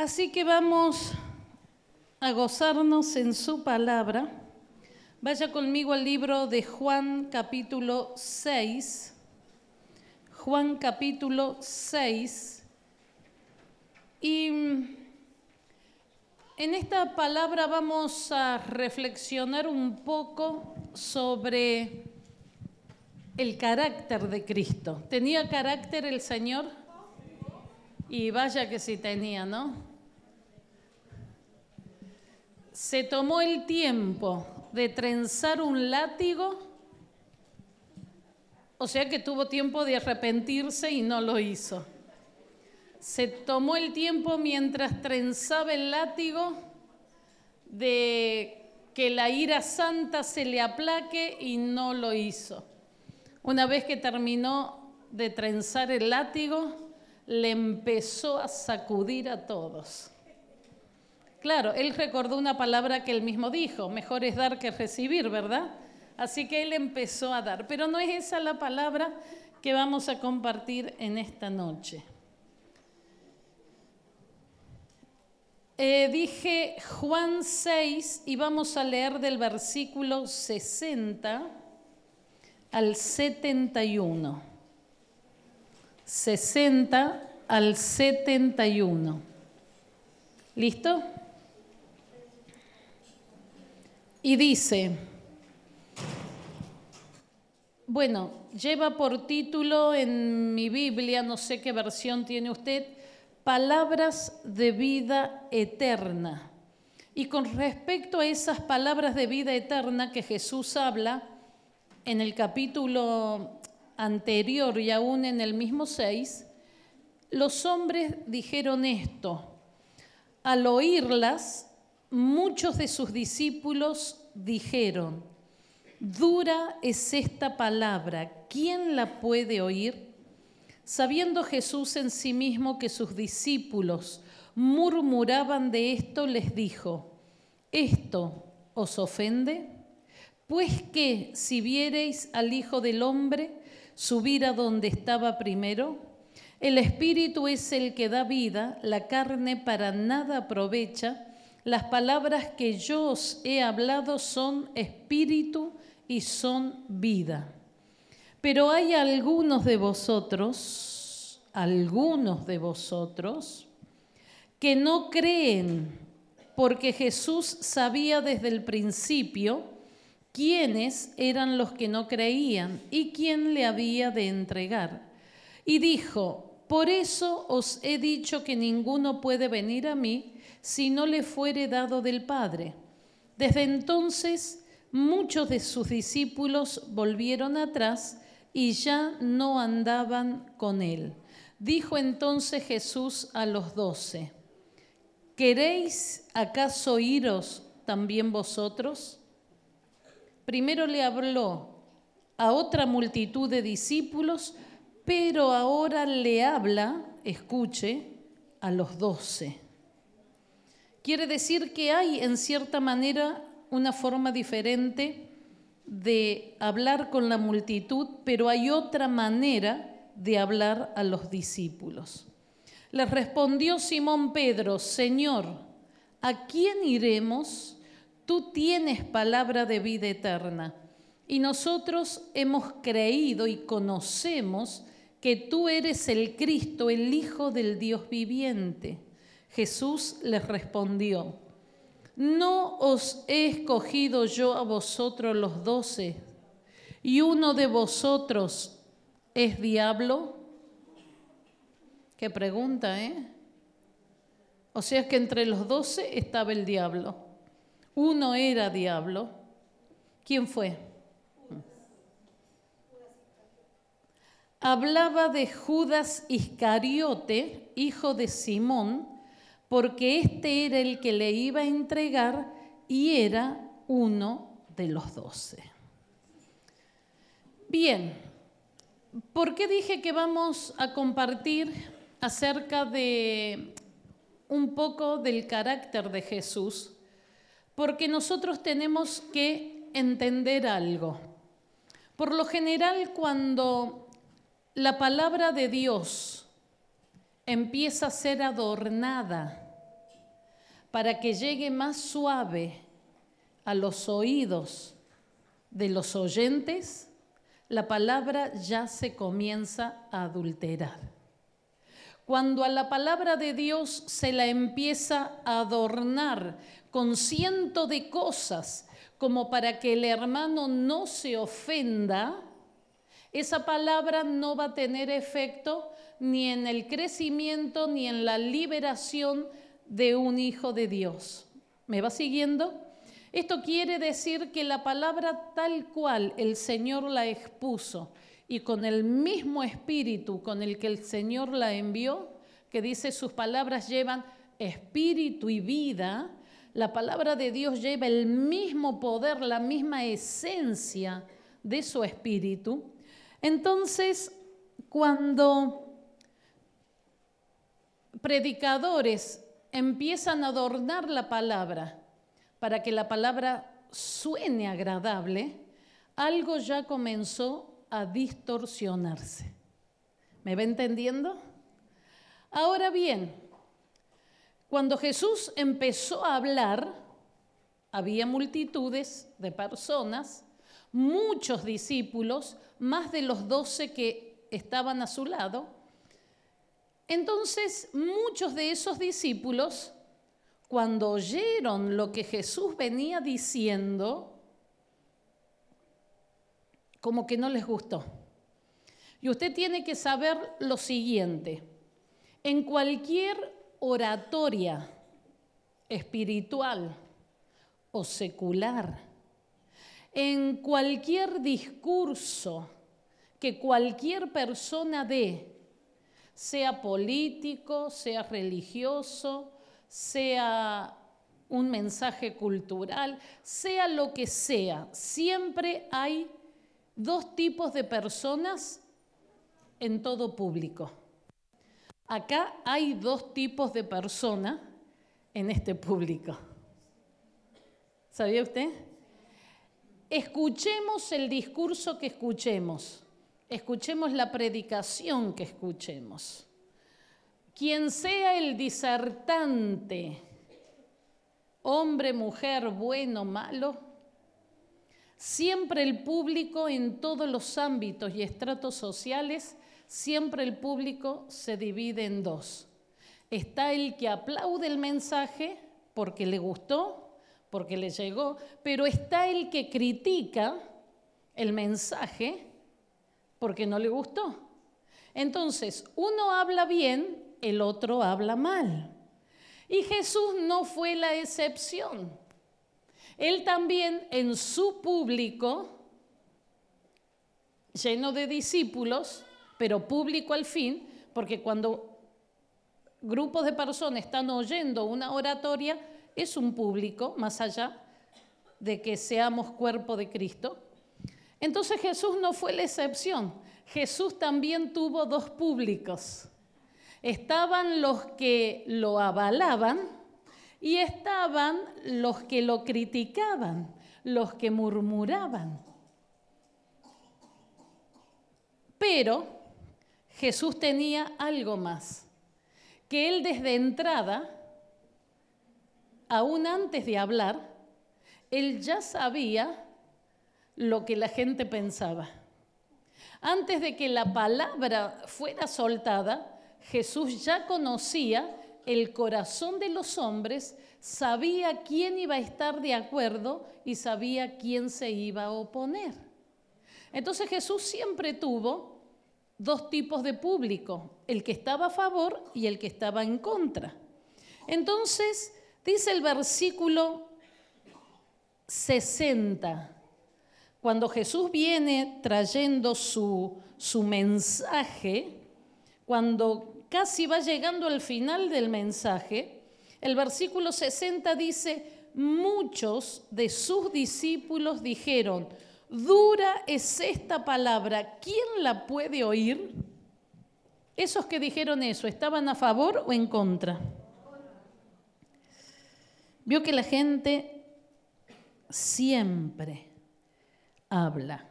Así que vamos a gozarnos en su palabra. Vaya conmigo al libro de Juan capítulo 6. Juan capítulo 6. Y en esta palabra vamos a reflexionar un poco sobre el carácter de Cristo. ¿Tenía carácter el Señor? Y vaya que sí tenía, ¿no? se tomó el tiempo de trenzar un látigo, o sea que tuvo tiempo de arrepentirse y no lo hizo. Se tomó el tiempo mientras trenzaba el látigo de que la ira santa se le aplaque y no lo hizo. Una vez que terminó de trenzar el látigo, le empezó a sacudir a todos. Claro, él recordó una palabra que él mismo dijo, mejor es dar que recibir, ¿verdad? Así que él empezó a dar, pero no es esa la palabra que vamos a compartir en esta noche. Eh, dije Juan 6 y vamos a leer del versículo 60 al 71. 60 al 71. ¿Listo? y dice, bueno, lleva por título en mi Biblia, no sé qué versión tiene usted, palabras de vida eterna. Y con respecto a esas palabras de vida eterna que Jesús habla en el capítulo anterior y aún en el mismo 6, los hombres dijeron esto, al oírlas muchos de sus discípulos dijeron, dura es esta palabra, ¿quién la puede oír? Sabiendo Jesús en sí mismo que sus discípulos murmuraban de esto, les dijo, ¿esto os ofende? Pues que si viereis al Hijo del Hombre subir a donde estaba primero, el Espíritu es el que da vida, la carne para nada aprovecha, las palabras que yo os he hablado son espíritu y son vida. Pero hay algunos de vosotros, algunos de vosotros, que no creen, porque Jesús sabía desde el principio quiénes eran los que no creían y quién le había de entregar. Y dijo, por eso os he dicho que ninguno puede venir a mí si no le fuere dado del Padre. Desde entonces muchos de sus discípulos volvieron atrás y ya no andaban con él. Dijo entonces Jesús a los doce, ¿queréis acaso iros también vosotros? Primero le habló a otra multitud de discípulos, pero ahora le habla, escuche, a los doce. Quiere decir que hay, en cierta manera, una forma diferente de hablar con la multitud, pero hay otra manera de hablar a los discípulos. Les respondió Simón Pedro, Señor, ¿a quién iremos? Tú tienes palabra de vida eterna. Y nosotros hemos creído y conocemos que tú eres el Cristo, el Hijo del Dios viviente. Jesús les respondió, no os he escogido yo a vosotros los doce, y uno de vosotros es diablo. Qué pregunta, ¿eh? O sea es que entre los doce estaba el diablo. Uno era diablo. ¿Quién fue? Hablaba de Judas Iscariote, hijo de Simón, porque este era el que le iba a entregar y era uno de los doce. Bien, ¿por qué dije que vamos a compartir acerca de un poco del carácter de Jesús? Porque nosotros tenemos que entender algo. Por lo general, cuando la palabra de Dios empieza a ser adornada para que llegue más suave a los oídos de los oyentes, la palabra ya se comienza a adulterar. Cuando a la palabra de Dios se la empieza a adornar con ciento de cosas, como para que el hermano no se ofenda, esa palabra no va a tener efecto ni en el crecimiento, ni en la liberación de un hijo de Dios. ¿Me va siguiendo? Esto quiere decir que la palabra tal cual el Señor la expuso y con el mismo espíritu con el que el Señor la envió, que dice sus palabras llevan espíritu y vida, la palabra de Dios lleva el mismo poder, la misma esencia de su espíritu. Entonces, cuando predicadores empiezan a adornar la palabra para que la palabra suene agradable, algo ya comenzó a distorsionarse. ¿Me va entendiendo? Ahora bien, cuando Jesús empezó a hablar, había multitudes de personas, muchos discípulos, más de los doce que estaban a su lado, entonces muchos de esos discípulos, cuando oyeron lo que Jesús venía diciendo, como que no les gustó. Y usted tiene que saber lo siguiente, en cualquier oratoria espiritual o secular, en cualquier discurso que cualquier persona dé, sea político, sea religioso, sea un mensaje cultural, sea lo que sea. Siempre hay dos tipos de personas en todo público. Acá hay dos tipos de personas en este público. ¿Sabía usted? Escuchemos el discurso que escuchemos escuchemos la predicación que escuchemos. Quien sea el disertante, hombre, mujer, bueno, malo, siempre el público en todos los ámbitos y estratos sociales, siempre el público se divide en dos. Está el que aplaude el mensaje porque le gustó, porque le llegó, pero está el que critica el mensaje porque no le gustó. Entonces, uno habla bien, el otro habla mal. Y Jesús no fue la excepción. Él también en su público, lleno de discípulos, pero público al fin, porque cuando grupos de personas están oyendo una oratoria, es un público, más allá de que seamos cuerpo de Cristo, entonces Jesús no fue la excepción. Jesús también tuvo dos públicos. Estaban los que lo avalaban y estaban los que lo criticaban, los que murmuraban. Pero Jesús tenía algo más, que él desde entrada, aún antes de hablar, él ya sabía lo que la gente pensaba. Antes de que la palabra fuera soltada, Jesús ya conocía el corazón de los hombres, sabía quién iba a estar de acuerdo y sabía quién se iba a oponer. Entonces Jesús siempre tuvo dos tipos de público, el que estaba a favor y el que estaba en contra. Entonces, dice el versículo 60, cuando Jesús viene trayendo su, mensaje, cuando casi va llegando al final del mensaje, el versículo 60 dice, muchos de sus discípulos dijeron, dura es esta palabra, ¿quién la puede oír? Esos que dijeron eso, ¿estaban a favor o en contra? Vio que la gente siempre habla.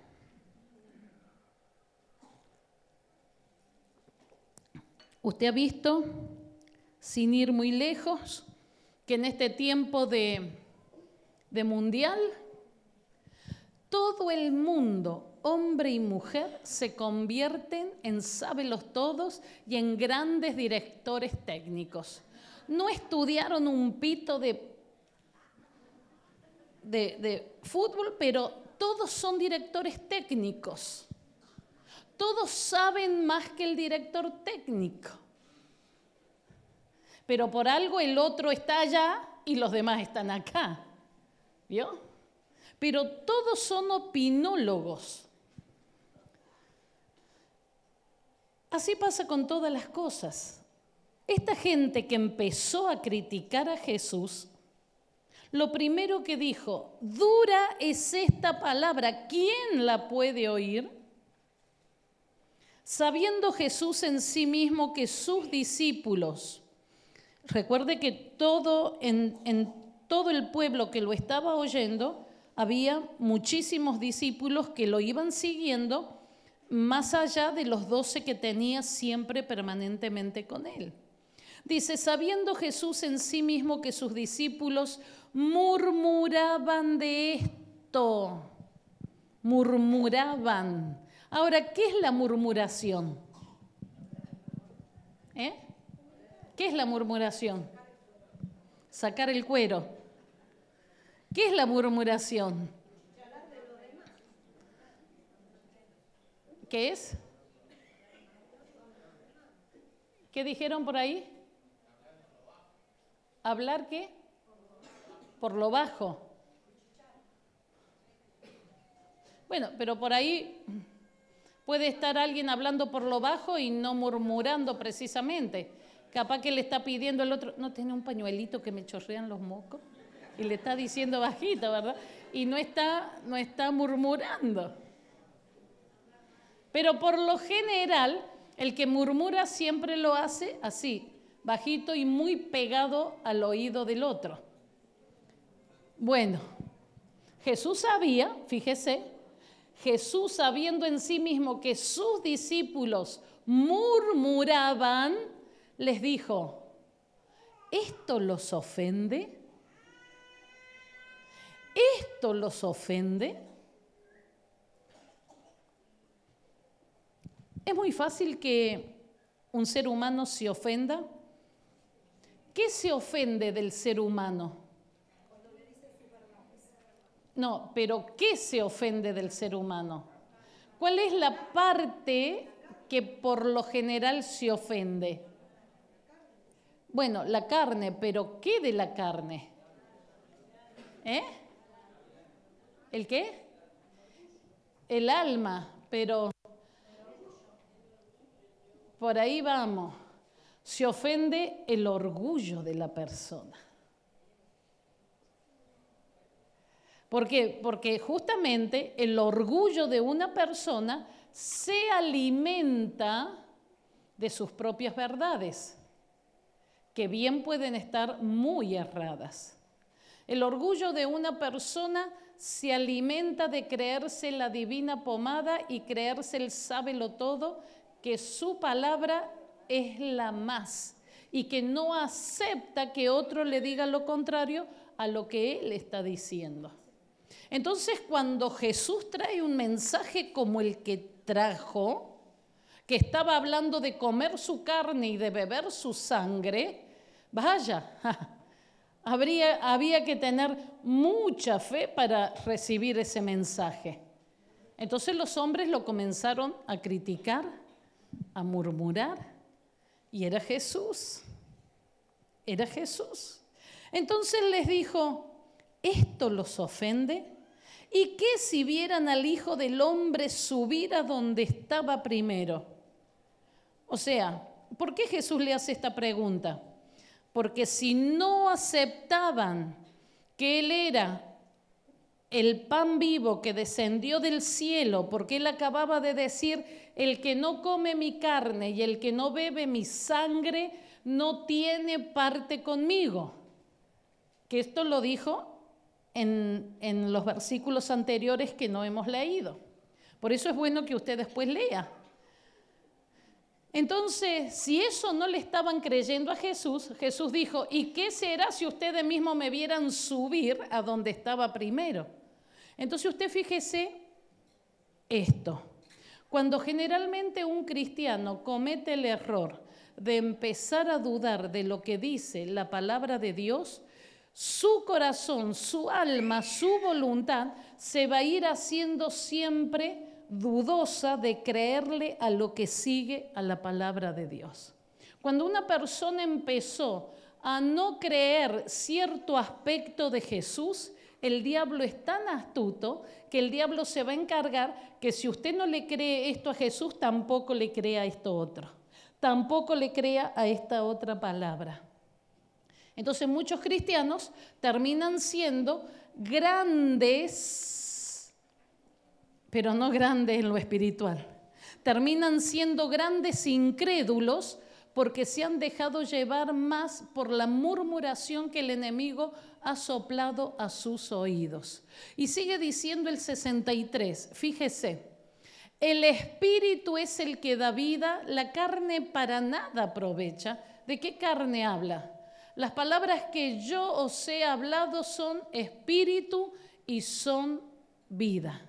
Usted ha visto, sin ir muy lejos, que en este tiempo de, mundial, todo el mundo, hombre y mujer, se convierten en sábelos todos y en grandes directores técnicos. No estudiaron un pito de, de fútbol, pero todos son directores técnicos. Todos saben más que el director técnico. Pero por algo el otro está allá y los demás están acá. ¿Vio? Pero todos son opinólogos. Así pasa con todas las cosas. Esta gente que empezó a criticar a Jesús lo primero que dijo, dura es esta palabra, ¿quién la puede oír? Sabiendo Jesús en sí mismo que sus discípulos, recuerde que todo en, en todo el pueblo que lo estaba oyendo, había muchísimos discípulos que lo iban siguiendo, más allá de los doce que tenía siempre permanentemente con él. Dice, sabiendo Jesús en sí mismo que sus discípulos murmuraban de esto. Murmuraban. Ahora, ¿qué es la murmuración? ¿Eh? ¿Qué es la murmuración? Sacar el cuero. ¿Qué es la murmuración? ¿Qué es? ¿Qué dijeron por ahí? ¿Hablar qué? por lo bajo. Bueno, pero por ahí puede estar alguien hablando por lo bajo y no murmurando precisamente. Capaz que le está pidiendo el otro, no tiene un pañuelito que me chorrean los mocos. Y le está diciendo bajito, ¿verdad? Y no está, no está murmurando. Pero por lo general, el que murmura siempre lo hace así, bajito y muy pegado al oído del otro. Bueno, Jesús sabía, fíjese, Jesús sabiendo en sí mismo que sus discípulos murmuraban, les dijo, ¿esto los ofende? ¿Esto los ofende? Es muy fácil que un ser humano se ofenda. ¿Qué se ofende del ser humano? No, pero ¿qué se ofende del ser humano? ¿Cuál es la parte que por lo general se ofende? Bueno, la carne, pero ¿qué de la carne? ¿Eh? ¿El qué? El alma, pero por ahí vamos. Se ofende el orgullo de la persona. ¿Por qué? Porque justamente el orgullo de una persona se alimenta de sus propias verdades, que bien pueden estar muy erradas. El orgullo de una persona se alimenta de creerse la divina pomada y creerse el sábelo todo, que su palabra es la más y que no acepta que otro le diga lo contrario a lo que él está diciendo. Entonces cuando Jesús trae un mensaje como el que trajo, que estaba hablando de comer su carne y de beber su sangre, vaya, habría, había que tener mucha fe para recibir ese mensaje. Entonces los hombres lo comenzaron a criticar, a murmurar, y era Jesús, era Jesús. Entonces les dijo, ¿Esto los ofende? ¿Y qué si vieran al Hijo del Hombre subir a donde estaba primero? O sea, ¿por qué Jesús le hace esta pregunta? Porque si no aceptaban que Él era el pan vivo que descendió del cielo, porque él acababa de decir, el que no come mi carne y el que no bebe mi sangre, no tiene parte conmigo. Que esto lo dijo en, los versículos anteriores que no hemos leído. Por eso es bueno que usted después lea. Entonces, si eso no le estaban creyendo a Jesús, Jesús dijo, ¿y qué será si ustedes mismos me vieran subir a donde estaba primero? Entonces usted fíjese esto. Cuando generalmente un cristiano comete el error de empezar a dudar de lo que dice la palabra de Dios, su corazón, su alma, su voluntad se va a ir haciendo siempre dudosa de creerle a lo que sigue a la palabra de Dios. Cuando una persona empezó a no creer cierto aspecto de Jesús, el diablo es tan astuto que el diablo se va a encargar que si usted no le cree esto a Jesús, tampoco le crea esto otro, tampoco le crea a esta otra palabra. Entonces muchos cristianos terminan siendo grandes, pero no grandes en lo espiritual. Terminan siendo grandes incrédulos porque se han dejado llevar más por la murmuración que el enemigo ha soplado a sus oídos. Y sigue diciendo el 63, fíjese, el espíritu es el que da vida, la carne para nada aprovecha. ¿De qué carne habla? Las palabras que yo os he hablado son espíritu y son vida.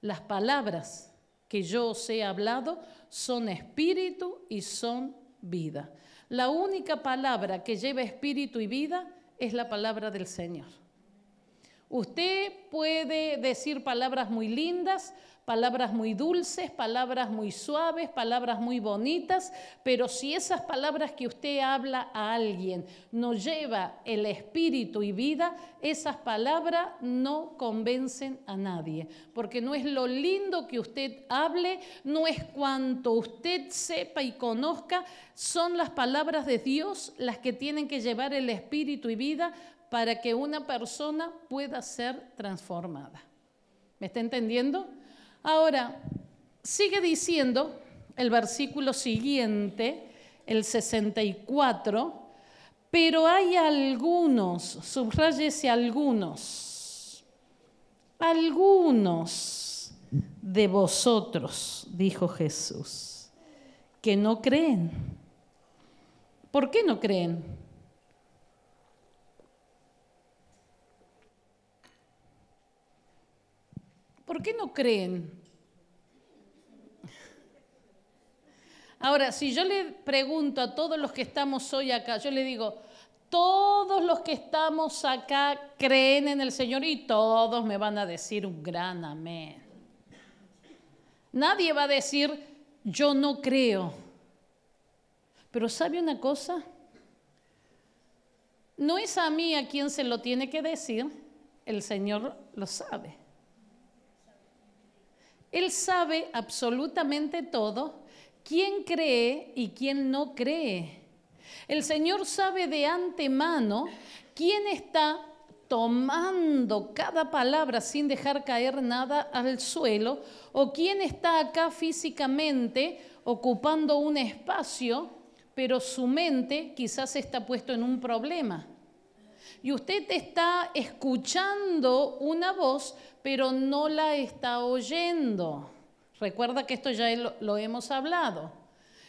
Las palabras que yo os he hablado son espíritu y son vida. La única palabra que lleva espíritu y vida es la palabra del Señor. Usted puede decir palabras muy lindas, palabras muy dulces, palabras muy suaves, palabras muy bonitas, pero si esas palabras que usted habla a alguien no lleva el espíritu y vida, esas palabras no convencen a nadie, porque no es lo lindo que usted hable, no es cuanto usted sepa y conozca, son las palabras de Dios las que tienen que llevar el espíritu y vida para que una persona pueda ser transformada. ¿Me está entendiendo? Ahora, sigue diciendo el versículo siguiente, el 64, pero hay algunos, subrayese algunos, algunos de vosotros, dijo Jesús, que no creen. ¿Por qué no creen? ¿por qué no creen? Ahora, si yo le pregunto a todos los que estamos hoy acá, yo le digo, todos los que estamos acá creen en el Señor y todos me van a decir un gran amén. Nadie va a decir, yo no creo. Pero ¿sabe una cosa? No es a mí a quien se lo tiene que decir, el Señor lo sabe. Él sabe absolutamente todo, quién cree y quién no cree. El Señor sabe de antemano quién está tomando cada palabra sin dejar caer nada al suelo o quién está acá físicamente ocupando un espacio, pero su mente quizás está puesto en un problema. Y usted está escuchando una voz, pero no la está oyendo. Recuerda que esto ya lo, hemos hablado.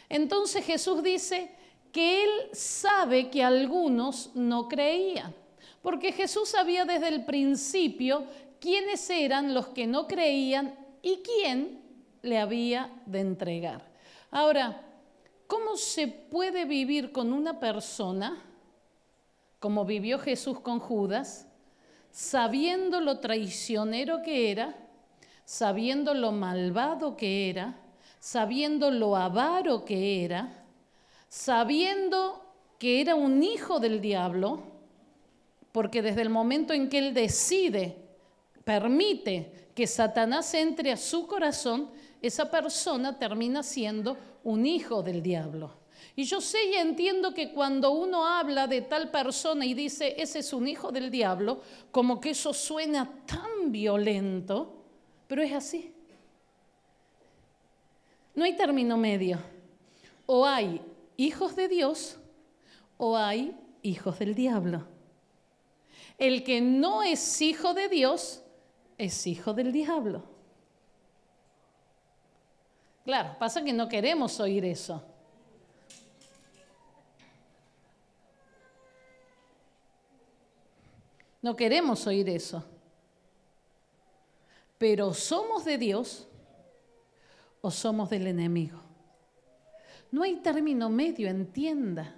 Entonces Jesús dice que él sabe que algunos no creían, porque Jesús sabía desde el principio quiénes eran los que no creían y quién le había de entregar. Ahora, ¿cómo se puede vivir con una persona como vivió Jesús con Judas, sabiendo lo traicionero que era, sabiendo lo malvado que era, sabiendo lo avaro que era, sabiendo que era un hijo del diablo, porque desde el momento en que él decide, permite que Satanás entre a su corazón, esa persona termina siendo un hijo del diablo. Y yo sé y entiendo que cuando uno habla de tal persona y dice, ese es un hijo del diablo, como que eso suena tan violento, pero es así. No hay término medio. O hay hijos de Dios o hay hijos del diablo. El que no es hijo de Dios es hijo del diablo. Claro, pasa que no queremos oír eso. No queremos oír eso. Pero somos de Dios o somos del enemigo. No hay término medio, entienda.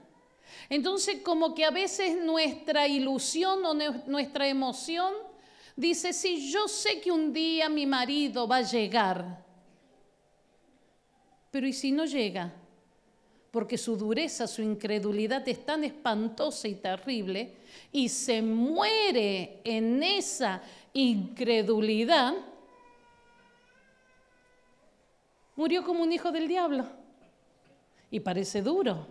Entonces, como que a veces nuestra ilusión o nuestra emoción dice, si sí, yo sé que un día mi marido va a llegar, pero ¿y si no llega? porque su dureza, su incredulidad es tan espantosa y terrible, y se muere en esa incredulidad, murió como un hijo del diablo. Y parece duro.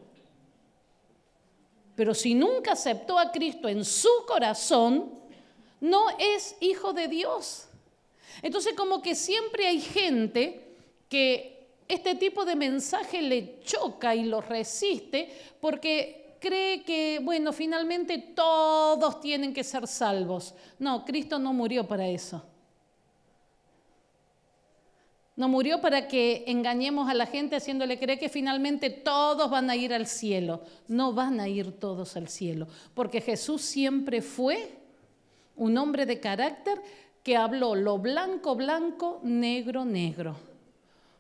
Pero si nunca aceptó a Cristo en su corazón, no es hijo de Dios. Entonces como que siempre hay gente que este tipo de mensaje le choca y lo resiste porque cree que, bueno, finalmente todos tienen que ser salvos. No, Cristo no murió para eso. No murió para que engañemos a la gente haciéndole creer que finalmente todos van a ir al cielo. No van a ir todos al cielo, porque Jesús siempre fue un hombre de carácter que habló lo blanco, blanco, negro, negro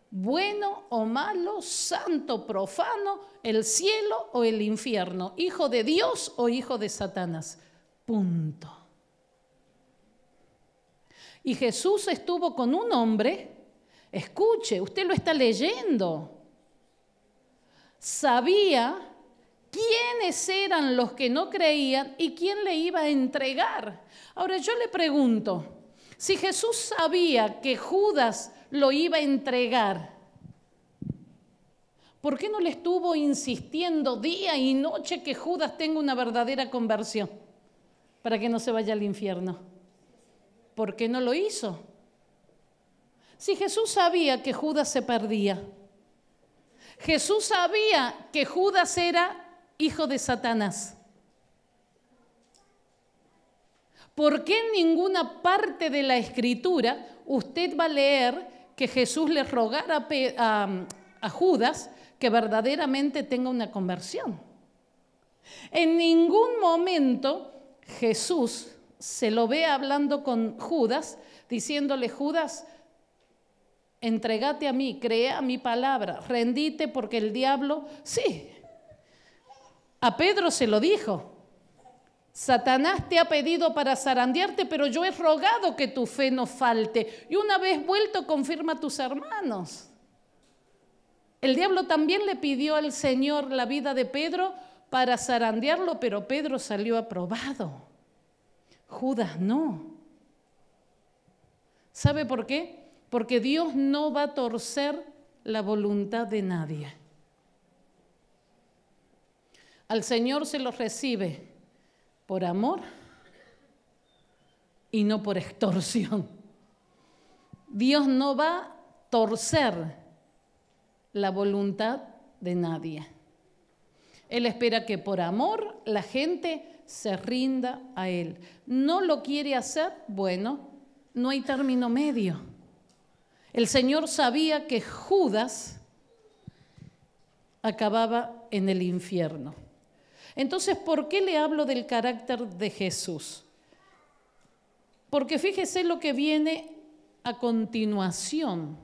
bueno o malo, santo, profano, el cielo o el infierno, hijo de Dios o hijo de Satanás. Punto. Y Jesús estuvo con un hombre, escuche, usted lo está leyendo, sabía quiénes eran los que no creían y quién le iba a entregar. Ahora yo le pregunto, si Jesús sabía que Judas lo iba a entregar, ¿por qué no le estuvo insistiendo día y noche que Judas tenga una verdadera conversión para que no se vaya al infierno? ¿Por qué no lo hizo? Si Jesús sabía que Judas se perdía, Jesús sabía que Judas era hijo de Satanás. ¿Por qué en ninguna parte de la escritura usted va a leer que Jesús le rogara a, Judas que verdaderamente tenga una conversión? En ningún momento Jesús se lo ve hablando con Judas, diciéndole, Judas, entregate a mí, crea mi palabra, rendite porque el diablo, sí, a Pedro se lo dijo, Satanás te ha pedido para zarandearte, pero yo he rogado que tu fe no falte. Y una vez vuelto, confirma a tus hermanos. El diablo también le pidió al Señor la vida de Pedro para zarandearlo, pero Pedro salió aprobado. Judas no. ¿Sabe por qué? Porque Dios no va a torcer la voluntad de nadie. Al Señor se lo recibe por amor y no por extorsión. Dios no va a torcer la voluntad de nadie. Él espera que por amor la gente se rinda a Él. No lo quiere hacer, bueno, no hay término medio. El Señor sabía que Judas acababa en el infierno. Entonces, ¿por qué le hablo del carácter de Jesús? Porque fíjese lo que viene a continuación.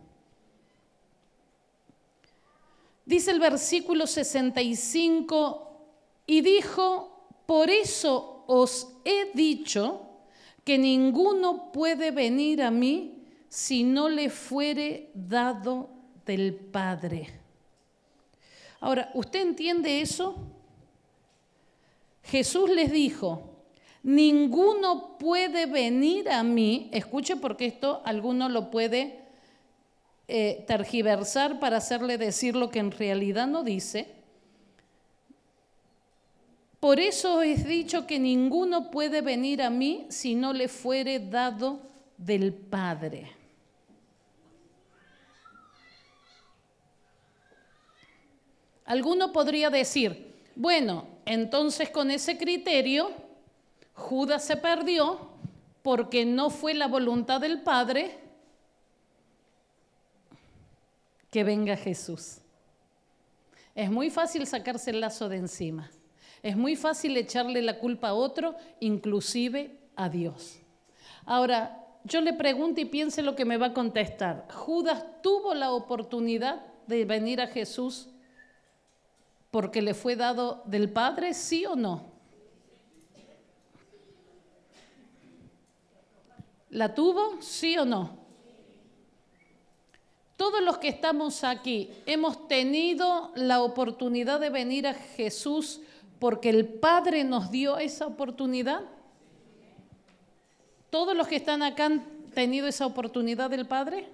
Dice el versículo 65, y dijo, por eso os he dicho que ninguno puede venir a mí si no le fuere dado del Padre. Ahora, ¿usted entiende eso? Jesús les dijo, ninguno puede venir a mí, escuche porque esto alguno lo puede eh, tergiversar para hacerle decir lo que en realidad no dice. Por eso es dicho que ninguno puede venir a mí si no le fuere dado del Padre. Alguno podría decir, bueno, entonces, con ese criterio, Judas se perdió porque no fue la voluntad del Padre que venga Jesús. Es muy fácil sacarse el lazo de encima. Es muy fácil echarle la culpa a otro, inclusive a Dios. Ahora, yo le pregunto y piense lo que me va a contestar. Judas tuvo la oportunidad de venir a Jesús porque le fue dado del Padre, sí o no? ¿La tuvo? ¿Sí o no? Todos los que estamos aquí hemos tenido la oportunidad de venir a Jesús porque el Padre nos dio esa oportunidad. Todos los que están acá han tenido esa oportunidad del Padre.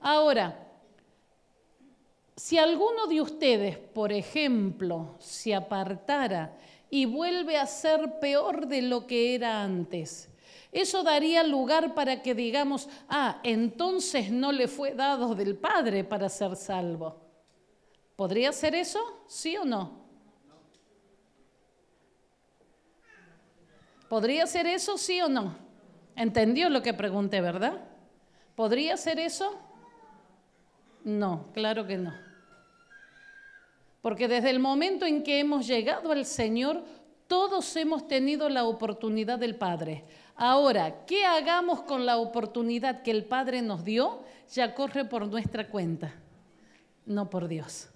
Ahora, si alguno de ustedes, por ejemplo, se apartara y vuelve a ser peor de lo que era antes, eso daría lugar para que digamos, ah, entonces no le fue dado del Padre para ser salvo. ¿Podría ser eso? ¿Sí o no? ¿Podría ser eso? ¿Sí o no? ¿Entendió lo que pregunté, verdad? ¿Podría ser eso? No, claro que no. Porque desde el momento en que hemos llegado al Señor, todos hemos tenido la oportunidad del Padre. Ahora, ¿qué hagamos con la oportunidad que el Padre nos dio? Ya corre por nuestra cuenta, no por Dios.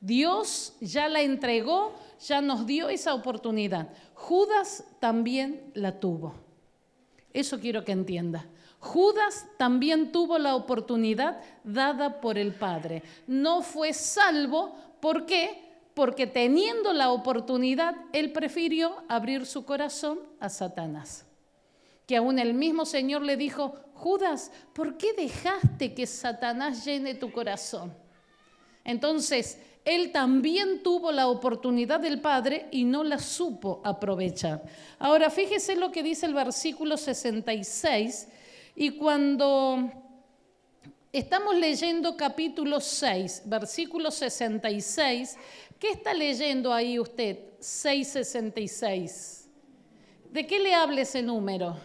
Dios ya la entregó, ya nos dio esa oportunidad. Judas también la tuvo. Eso quiero que entienda. Judas también tuvo la oportunidad dada por el Padre. No fue salvo ¿Por qué? Porque teniendo la oportunidad, él prefirió abrir su corazón a Satanás. Que aún el mismo Señor le dijo, Judas, ¿por qué dejaste que Satanás llene tu corazón? Entonces, él también tuvo la oportunidad del Padre y no la supo aprovechar. Ahora, fíjese lo que dice el versículo 66, y cuando Estamos leyendo capítulo 6, versículo 66. ¿Qué está leyendo ahí usted? 666. ¿De qué le habla ese número?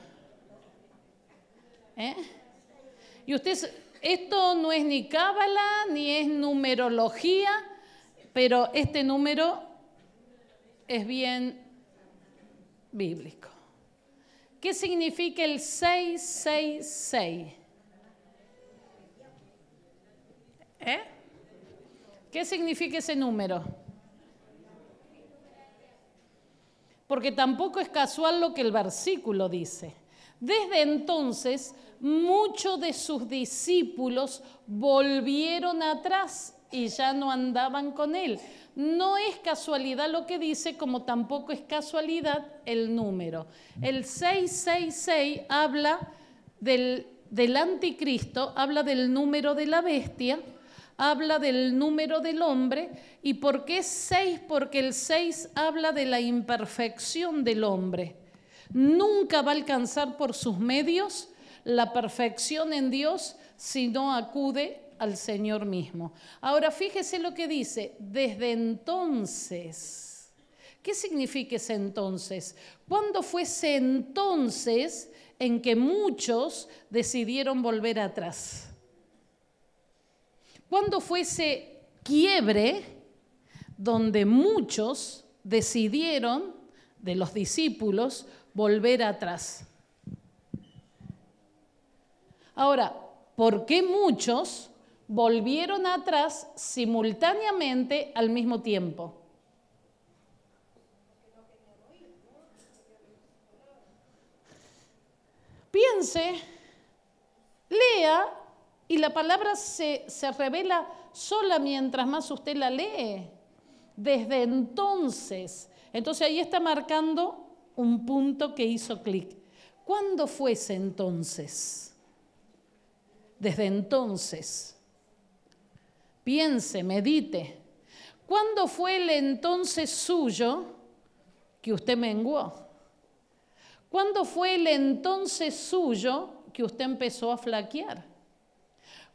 ¿Eh? Y usted, esto no es ni cábala, ni es numerología, pero este número es bien bíblico. ¿Qué significa el 666? ¿Eh? ¿Qué significa ese número? Porque tampoco es casual lo que el versículo dice. Desde entonces, muchos de sus discípulos volvieron atrás y ya no andaban con él. No es casualidad lo que dice, como tampoco es casualidad el número. El 666 habla del, del anticristo, habla del número de la bestia habla del número del hombre. ¿Y por qué seis? Porque el seis habla de la imperfección del hombre. Nunca va a alcanzar por sus medios la perfección en Dios si no acude al Señor mismo. Ahora fíjese lo que dice, desde entonces. ¿Qué significa ese entonces? ¿Cuándo fue ese entonces en que muchos decidieron volver atrás? ¿Cuándo fue ese quiebre donde muchos decidieron, de los discípulos, volver atrás? Ahora, ¿por qué muchos volvieron atrás simultáneamente al mismo tiempo? Piense, lea y la palabra se, revela sola mientras más usted la lee. Desde entonces. Entonces ahí está marcando un punto que hizo clic. ¿Cuándo fue ese entonces? Desde entonces. Piense, medite. ¿Cuándo fue el entonces suyo que usted menguó? ¿Cuándo fue el entonces suyo que usted empezó a flaquear?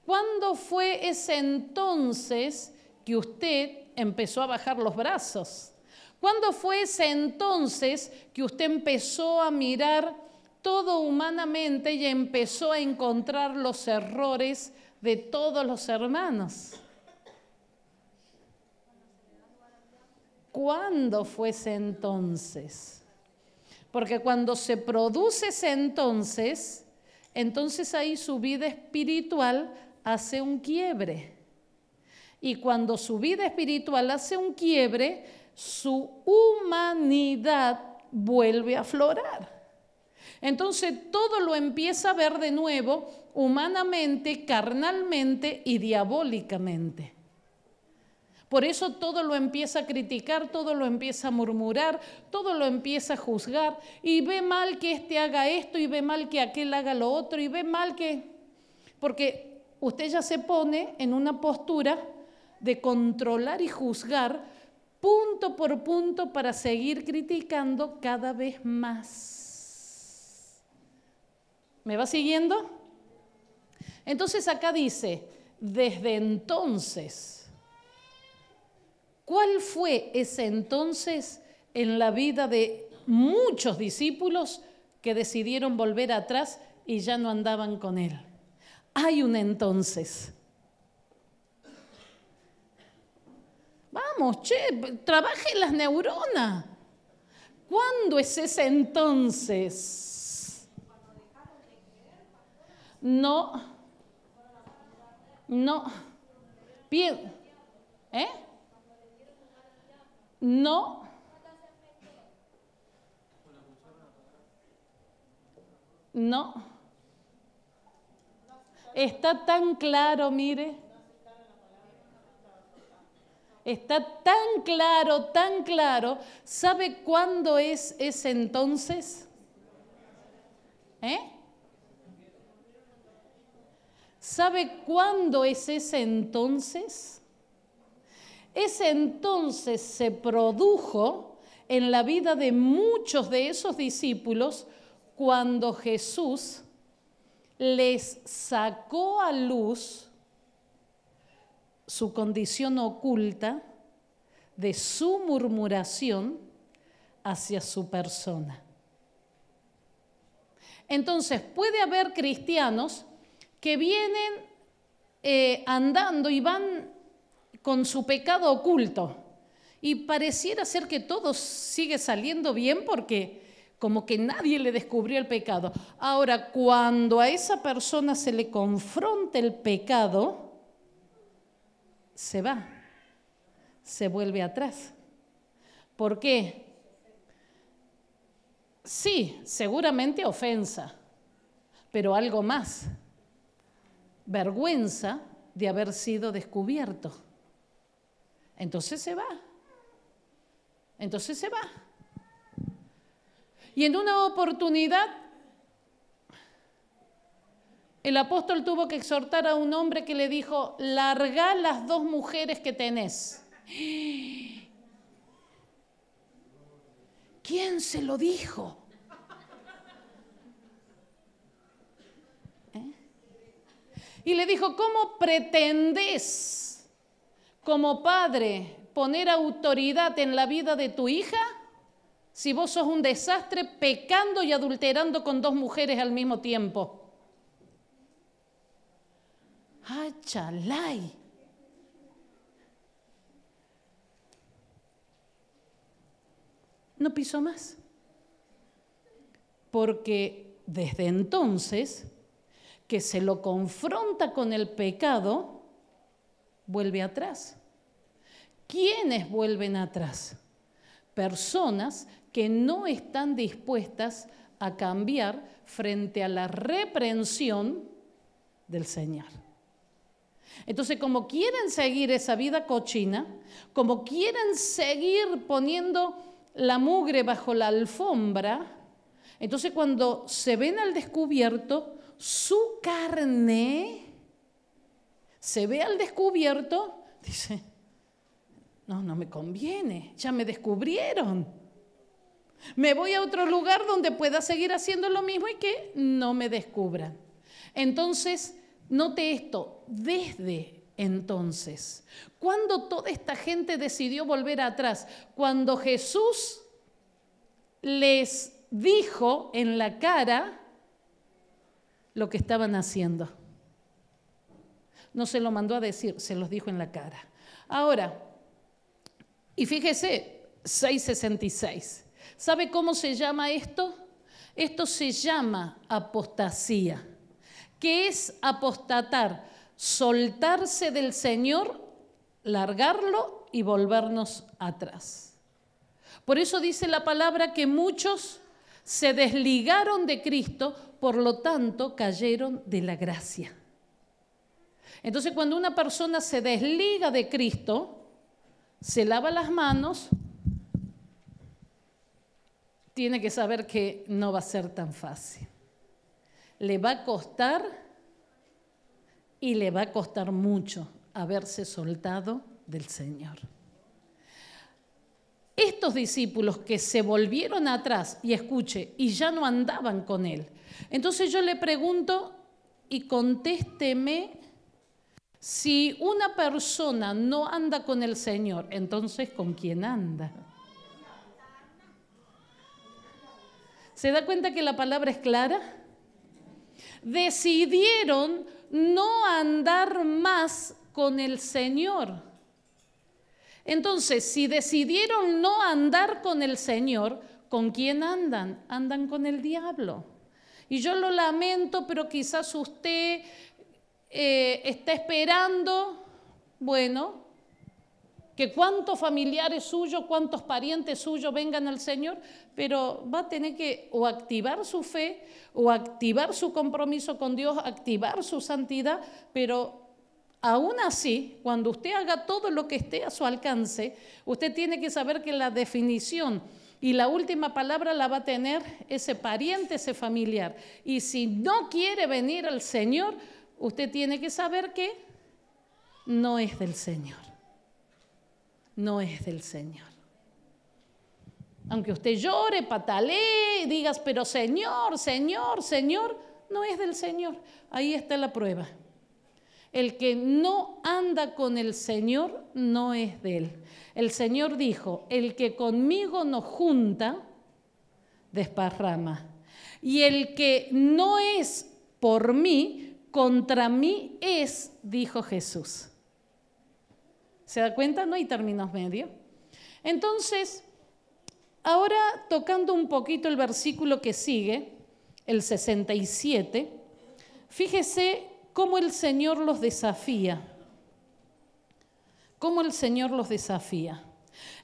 ¿Cuándo fue ese entonces que usted empezó a bajar los brazos? ¿Cuándo fue ese entonces que usted empezó a mirar todo humanamente y empezó a encontrar los errores de todos los hermanos? ¿Cuándo fue ese entonces? Porque cuando se produce ese entonces, entonces ahí su vida espiritual hace un quiebre. Y cuando su vida espiritual hace un quiebre, su humanidad vuelve a aflorar. Entonces todo lo empieza a ver de nuevo humanamente, carnalmente y diabólicamente. Por eso todo lo empieza a criticar, todo lo empieza a murmurar, todo lo empieza a juzgar y ve mal que este haga esto y ve mal que aquel haga lo otro y ve mal que... Porque usted ya se pone en una postura de controlar y juzgar punto por punto para seguir criticando cada vez más. ¿Me va siguiendo? Entonces acá dice, desde entonces, ¿cuál fue ese entonces en la vida de muchos discípulos que decidieron volver atrás y ya no andaban con él? hay un entonces. Vamos, che, trabaje las neuronas. ¿Cuándo es ese entonces? No, no, Bien. ¿eh? No. No. Está tan claro, mire. Está tan claro, tan claro. ¿Sabe cuándo es ese entonces? ¿Eh? ¿Sabe cuándo es ese entonces? Ese entonces se produjo en la vida de muchos de esos discípulos cuando Jesús les sacó a luz su condición oculta de su murmuración hacia su persona. Entonces puede haber cristianos que vienen eh, andando y van con su pecado oculto y pareciera ser que todo sigue saliendo bien porque como que nadie le descubrió el pecado. Ahora, cuando a esa persona se le confronta el pecado, se va, se vuelve atrás. ¿Por qué? Sí, seguramente ofensa, pero algo más, vergüenza de haber sido descubierto. Entonces se va, entonces se va. Y en una oportunidad, el apóstol tuvo que exhortar a un hombre que le dijo, larga las dos mujeres que tenés. ¿Quién se lo dijo? ¿Eh? Y le dijo, ¿cómo pretendes como padre poner autoridad en la vida de tu hija? si vos sos un desastre pecando y adulterando con dos mujeres al mismo tiempo? ¡Achalay! No pisó más. Porque desde entonces que se lo confronta con el pecado, vuelve atrás. ¿Quiénes vuelven atrás? personas que no están dispuestas a cambiar frente a la reprensión del Señor. Entonces, como quieren seguir esa vida cochina, como quieren seguir poniendo la mugre bajo la alfombra, entonces cuando se ven al descubierto, su carne se ve al descubierto, dice, no, no me conviene, ya me descubrieron. Me voy a otro lugar donde pueda seguir haciendo lo mismo y que no me descubran. Entonces, note esto, desde entonces, cuando toda esta gente decidió volver atrás, cuando Jesús les dijo en la cara lo que estaban haciendo. No se lo mandó a decir, se los dijo en la cara. Ahora, y fíjese, 666. ¿Sabe cómo se llama esto? Esto se llama apostasía, que es apostatar, soltarse del Señor, largarlo y volvernos atrás. Por eso dice la palabra que muchos se desligaron de Cristo, por lo tanto cayeron de la gracia. Entonces cuando una persona se desliga de Cristo, se lava las manos, tiene que saber que no va a ser tan fácil. Le va a costar y le va a costar mucho haberse soltado del Señor. Estos discípulos que se volvieron atrás y escuche, y ya no andaban con Él. Entonces yo le pregunto y contésteme si una persona no anda con el Señor, entonces ¿con quién anda? ¿Se da cuenta que la palabra es clara? Decidieron no andar más con el Señor. Entonces, si decidieron no andar con el Señor, ¿con quién andan? Andan con el diablo. Y yo lo lamento, pero quizás usted eh, está esperando, bueno, que cuántos familiares suyos, cuántos parientes suyos vengan al Señor, pero va a tener que o activar su fe, o activar su compromiso con Dios, activar su santidad, pero Aún así, cuando usted haga todo lo que esté a su alcance, usted tiene que saber que la definición y la última palabra la va a tener ese pariente, ese familiar. Y si no quiere venir al Señor, usted tiene que saber que no es del Señor. No es del Señor. Aunque usted llore, patalee, digas, pero Señor, Señor, Señor, no es del Señor. Ahí está la prueba. El que no anda con el Señor no es de él. El Señor dijo, el que conmigo no junta, desparrama. Y el que no es por mí, contra mí es, dijo Jesús. ¿Se da cuenta? No hay términos medios. Entonces, ahora tocando un poquito el versículo que sigue, el 67, fíjese cómo el Señor los desafía. Cómo el Señor los desafía.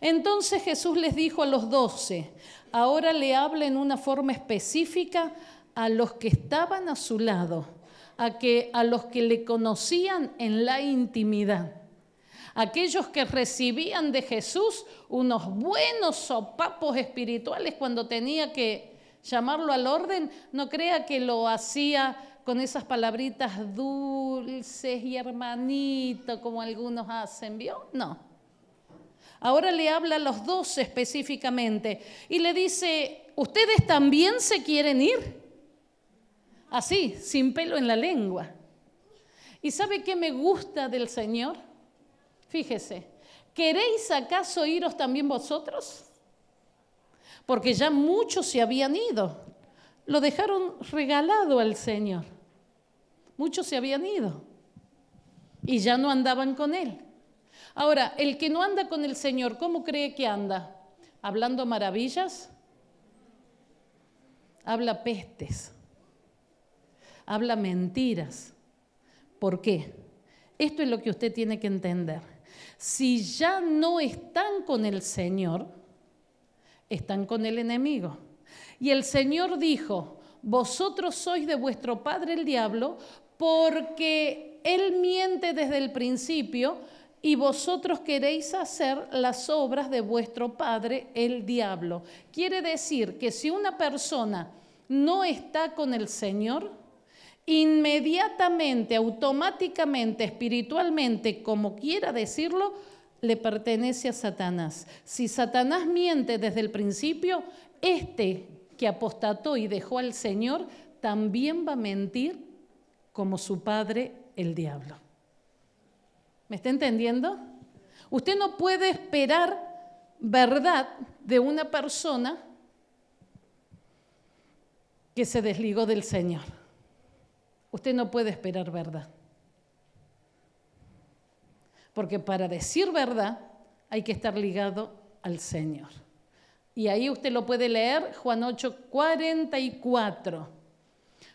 Entonces Jesús les dijo a los doce, ahora le habla en una forma específica a los que estaban a su lado a que a los que le conocían en la intimidad, aquellos que recibían de Jesús unos buenos sopapos espirituales cuando tenía que llamarlo al orden, no crea que lo hacía con esas palabritas dulces y hermanito como algunos hacen, ¿vio? No. Ahora le habla a los dos específicamente y le dice, ¿ustedes también se quieren ir? así, sin pelo en la lengua. ¿Y sabe qué me gusta del Señor? Fíjese, ¿queréis acaso iros también vosotros? Porque ya muchos se habían ido, lo dejaron regalado al Señor. Muchos se habían ido y ya no andaban con Él. Ahora, el que no anda con el Señor, ¿cómo cree que anda? ¿Hablando maravillas? Habla pestes habla mentiras. ¿Por qué? Esto es lo que usted tiene que entender. Si ya no están con el Señor, están con el enemigo. Y el Señor dijo, vosotros sois de vuestro padre el diablo, porque él miente desde el principio y vosotros queréis hacer las obras de vuestro padre el diablo. Quiere decir que si una persona no está con el Señor, inmediatamente, automáticamente, espiritualmente, como quiera decirlo, le pertenece a Satanás. Si Satanás miente desde el principio, este que apostató y dejó al Señor también va a mentir como su padre el diablo. ¿Me está entendiendo? Usted no puede esperar verdad de una persona que se desligó del Señor usted no puede esperar verdad. Porque para decir verdad hay que estar ligado al Señor. Y ahí usted lo puede leer, Juan 8, 44.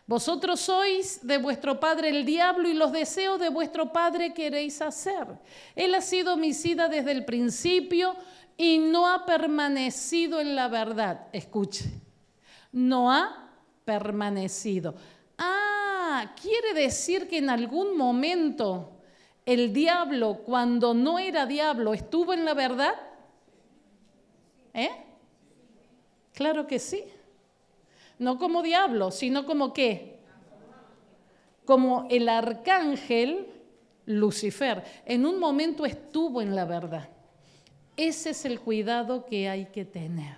Vosotros sois de vuestro padre el diablo y los deseos de vuestro padre queréis hacer. Él ha sido homicida desde el principio y no ha permanecido en la verdad. Escuche, no ha permanecido. Ha ah, quiere decir que en algún momento el diablo, cuando no era diablo, estuvo en la verdad. ¿Eh? Claro que sí. No como diablo, sino como qué? Como el arcángel Lucifer. En un momento estuvo en la verdad. Ese es el cuidado que hay que tener.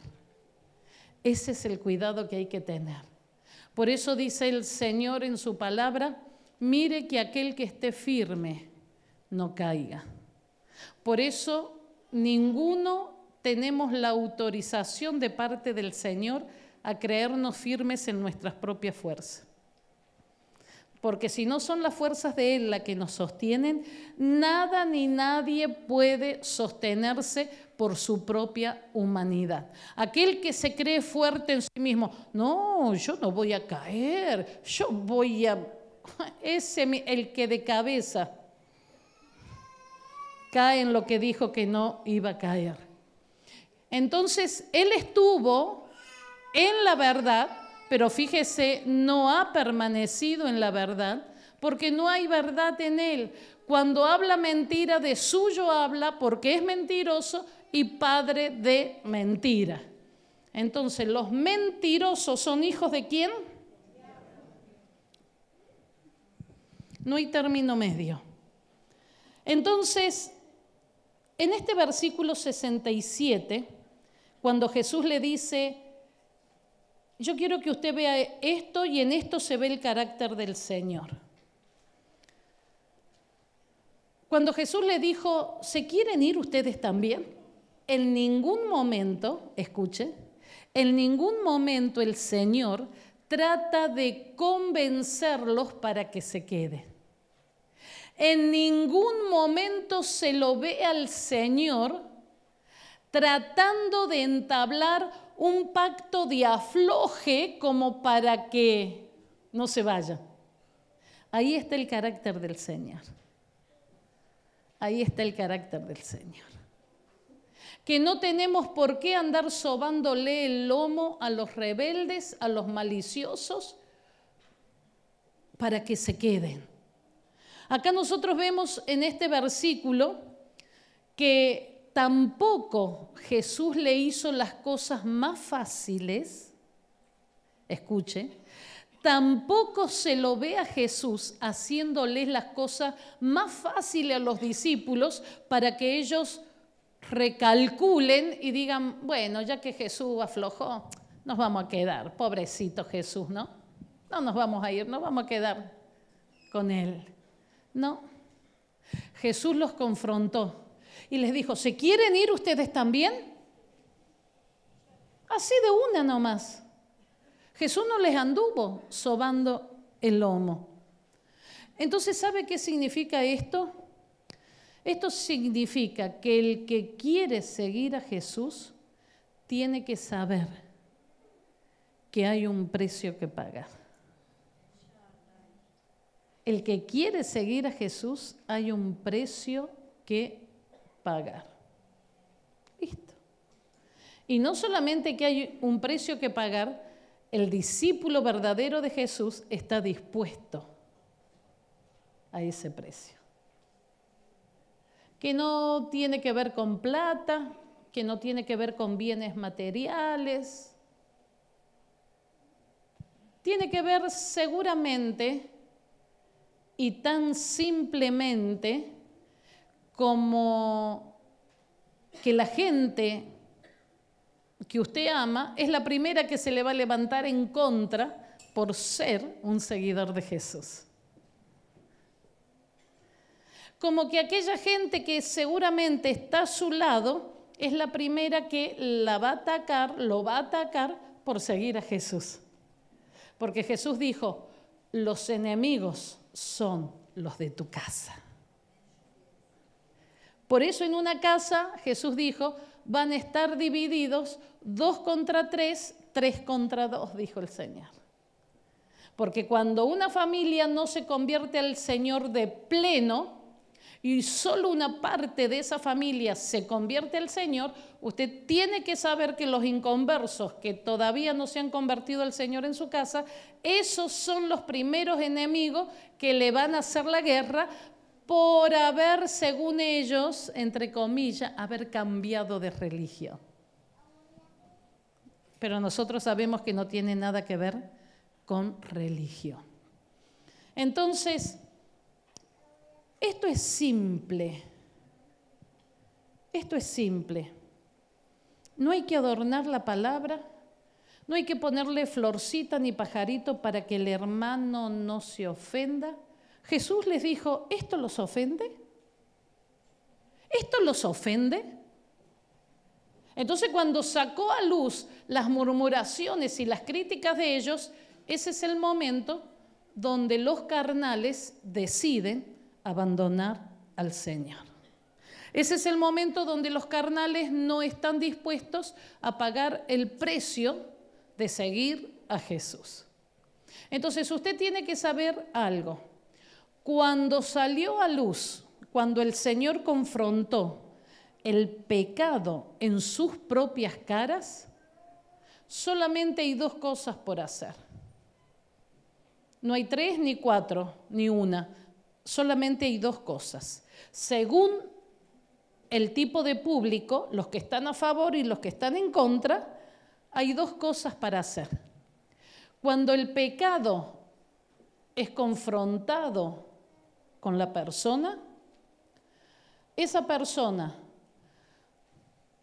Ese es el cuidado que hay que tener. Por eso dice el Señor en su palabra, mire que aquel que esté firme no caiga. Por eso ninguno tenemos la autorización de parte del Señor a creernos firmes en nuestras propias fuerzas porque si no son las fuerzas de Él las que nos sostienen, nada ni nadie puede sostenerse por su propia humanidad. Aquel que se cree fuerte en sí mismo, no, yo no voy a caer, yo voy a... Ese el que de cabeza cae en lo que dijo que no iba a caer. Entonces, Él estuvo en la verdad pero fíjese, no ha permanecido en la verdad, porque no hay verdad en él. Cuando habla mentira, de suyo habla, porque es mentiroso y padre de mentira. Entonces, los mentirosos son hijos de quién? No hay término medio. Entonces, en este versículo 67, cuando Jesús le dice, yo quiero que usted vea esto y en esto se ve el carácter del Señor. Cuando Jesús le dijo, ¿se quieren ir ustedes también? En ningún momento, escuche, en ningún momento el Señor trata de convencerlos para que se queden. En ningún momento se lo ve al Señor tratando de entablar un pacto de afloje como para que no se vaya. Ahí está el carácter del Señor. Ahí está el carácter del Señor. Que no tenemos por qué andar sobándole el lomo a los rebeldes, a los maliciosos, para que se queden. Acá nosotros vemos en este versículo que tampoco Jesús le hizo las cosas más fáciles, escuche, tampoco se lo ve a Jesús haciéndoles las cosas más fáciles a los discípulos para que ellos recalculen y digan, bueno, ya que Jesús aflojó, nos vamos a quedar, pobrecito Jesús, ¿no? No nos vamos a ir, nos vamos a quedar con él. No, Jesús los confrontó y les dijo, ¿se quieren ir ustedes también? Así de una nomás. Jesús no les anduvo sobando el lomo. Entonces, ¿sabe qué significa esto? Esto significa que el que quiere seguir a Jesús tiene que saber que hay un precio que pagar. El que quiere seguir a Jesús hay un precio que pagar. Listo. Y no solamente que hay un precio que pagar, el discípulo verdadero de Jesús está dispuesto a ese precio. Que no tiene que ver con plata, que no tiene que ver con bienes materiales. Tiene que ver seguramente y tan simplemente como que la gente que usted ama es la primera que se le va a levantar en contra por ser un seguidor de Jesús. Como que aquella gente que seguramente está a su lado es la primera que la va a atacar, lo va a atacar por seguir a Jesús. Porque Jesús dijo, los enemigos son los de tu casa. Por eso en una casa, Jesús dijo, van a estar divididos dos contra tres, tres contra dos, dijo el Señor. Porque cuando una familia no se convierte al Señor de pleno y solo una parte de esa familia se convierte al Señor, usted tiene que saber que los inconversos que todavía no se han convertido al Señor en su casa, esos son los primeros enemigos que le van a hacer la guerra por haber, según ellos, entre comillas, haber cambiado de religión. Pero nosotros sabemos que no tiene nada que ver con religión. Entonces, esto es simple. Esto es simple. No hay que adornar la palabra, no hay que ponerle florcita ni pajarito para que el hermano no se ofenda Jesús les dijo, ¿esto los ofende? ¿Esto los ofende? Entonces cuando sacó a luz las murmuraciones y las críticas de ellos, ese es el momento donde los carnales deciden abandonar al Señor. Ese es el momento donde los carnales no están dispuestos a pagar el precio de seguir a Jesús. Entonces usted tiene que saber algo. Cuando salió a luz, cuando el Señor confrontó el pecado en sus propias caras, solamente hay dos cosas por hacer. No hay tres, ni cuatro, ni una. Solamente hay dos cosas. Según el tipo de público, los que están a favor y los que están en contra, hay dos cosas para hacer. Cuando el pecado es confrontado con la persona, esa persona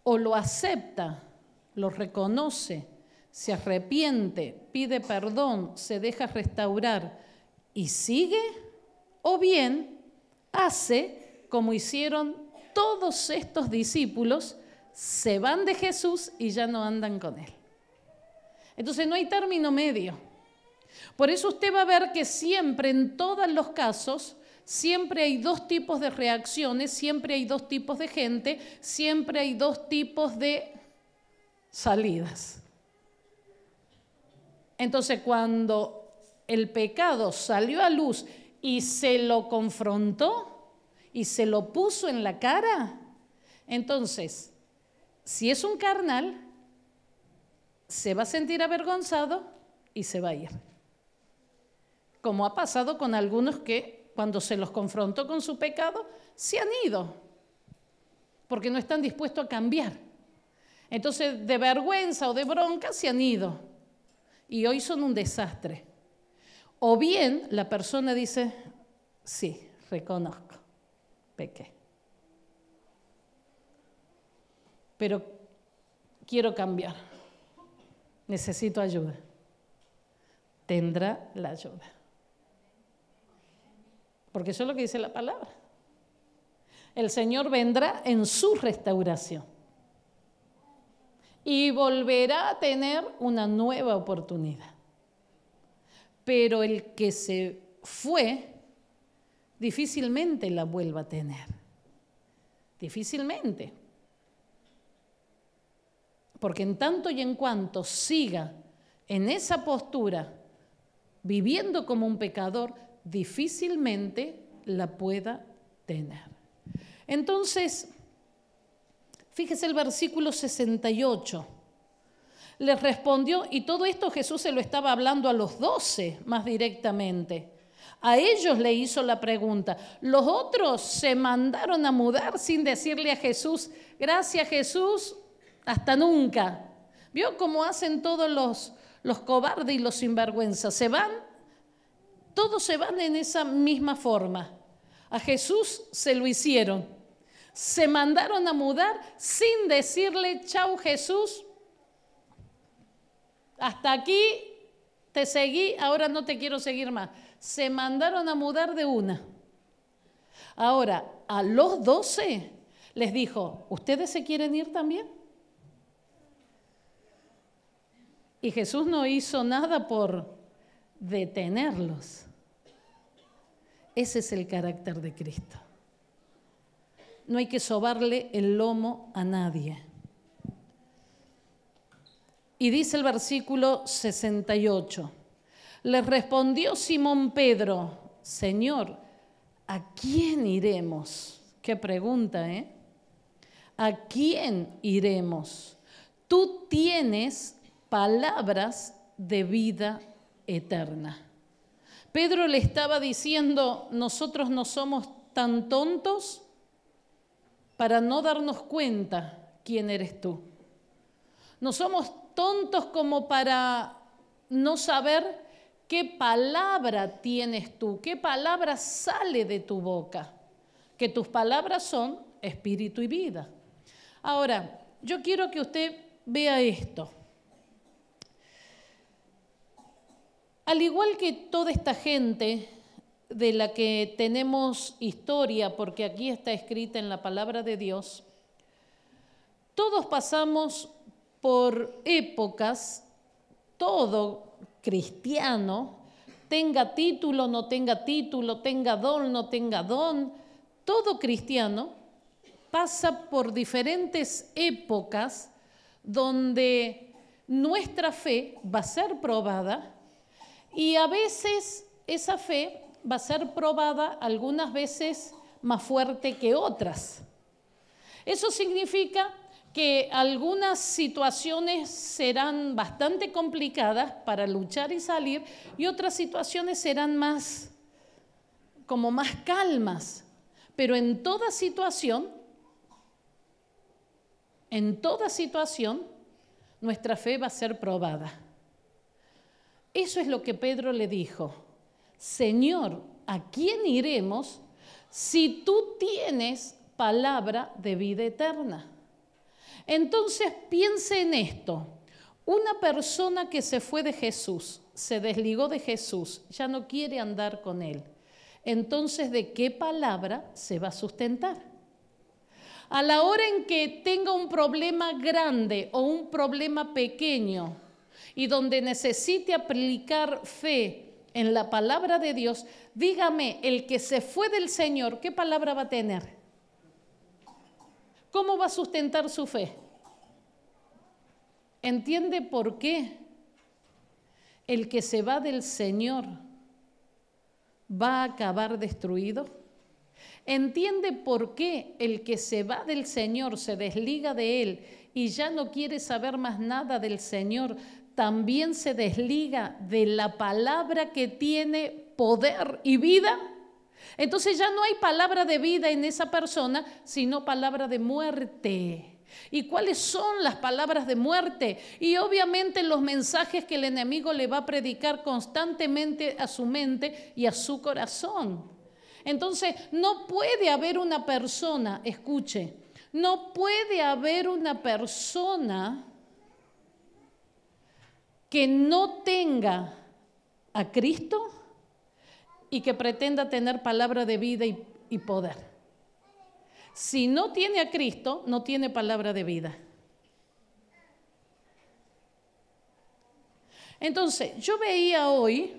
o lo acepta, lo reconoce, se arrepiente, pide perdón, se deja restaurar y sigue, o bien hace como hicieron todos estos discípulos, se van de Jesús y ya no andan con él. Entonces no hay término medio. Por eso usted va a ver que siempre en todos los casos Siempre hay dos tipos de reacciones, siempre hay dos tipos de gente, siempre hay dos tipos de salidas. Entonces cuando el pecado salió a luz y se lo confrontó y se lo puso en la cara, entonces, si es un carnal, se va a sentir avergonzado y se va a ir. Como ha pasado con algunos que cuando se los confrontó con su pecado, se han ido, porque no están dispuestos a cambiar. Entonces, de vergüenza o de bronca, se han ido. Y hoy son un desastre. O bien la persona dice, sí, reconozco, pequé. Pero quiero cambiar, necesito ayuda. Tendrá la ayuda. Porque eso es lo que dice la palabra. El Señor vendrá en su restauración. Y volverá a tener una nueva oportunidad. Pero el que se fue, difícilmente la vuelva a tener. Difícilmente. Porque en tanto y en cuanto siga en esa postura, viviendo como un pecador, difícilmente la pueda tener. Entonces, fíjese el versículo 68. Les respondió, y todo esto Jesús se lo estaba hablando a los doce más directamente. A ellos le hizo la pregunta. Los otros se mandaron a mudar sin decirle a Jesús, gracias Jesús, hasta nunca. ¿Vio cómo hacen todos los, los cobardes y los sinvergüenzas? Se van todos se van en esa misma forma. A Jesús se lo hicieron. Se mandaron a mudar sin decirle, chau Jesús, hasta aquí te seguí, ahora no te quiero seguir más. Se mandaron a mudar de una. Ahora, a los doce les dijo, ¿ustedes se quieren ir también? Y Jesús no hizo nada por detenerlos. Ese es el carácter de Cristo. No hay que sobarle el lomo a nadie. Y dice el versículo 68, le respondió Simón Pedro, Señor, ¿a quién iremos? Qué pregunta, ¿eh? ¿A quién iremos? Tú tienes palabras de vida eterna. Pedro le estaba diciendo, nosotros no somos tan tontos para no darnos cuenta quién eres tú. No somos tontos como para no saber qué palabra tienes tú, qué palabra sale de tu boca, que tus palabras son espíritu y vida. Ahora, yo quiero que usted vea esto. Al igual que toda esta gente de la que tenemos historia, porque aquí está escrita en la palabra de Dios, todos pasamos por épocas, todo cristiano, tenga título, no tenga título, tenga don, no tenga don, todo cristiano pasa por diferentes épocas donde nuestra fe va a ser probada y a veces esa fe va a ser probada algunas veces más fuerte que otras. Eso significa que algunas situaciones serán bastante complicadas para luchar y salir y otras situaciones serán más como más calmas, pero en toda situación en toda situación nuestra fe va a ser probada. Eso es lo que Pedro le dijo. Señor, ¿a quién iremos si tú tienes palabra de vida eterna? Entonces piense en esto. Una persona que se fue de Jesús, se desligó de Jesús, ya no quiere andar con él. Entonces, ¿de qué palabra se va a sustentar? A la hora en que tenga un problema grande o un problema pequeño, y donde necesite aplicar fe en la palabra de Dios, dígame, el que se fue del Señor, ¿qué palabra va a tener? ¿Cómo va a sustentar su fe? ¿Entiende por qué? El que se va del Señor va a acabar destruido. ¿Entiende por qué el que se va del Señor se desliga de Él y ya no quiere saber más nada del Señor, también se desliga de la palabra que tiene poder y vida, entonces ya no hay palabra de vida en esa persona, sino palabra de muerte. ¿Y cuáles son las palabras de muerte? Y obviamente los mensajes que el enemigo le va a predicar constantemente a su mente y a su corazón. Entonces, no puede haber una persona, escuche, no puede haber una persona que no tenga a Cristo y que pretenda tener palabra de vida y, poder. Si no tiene a Cristo, no tiene palabra de vida. Entonces, yo veía hoy,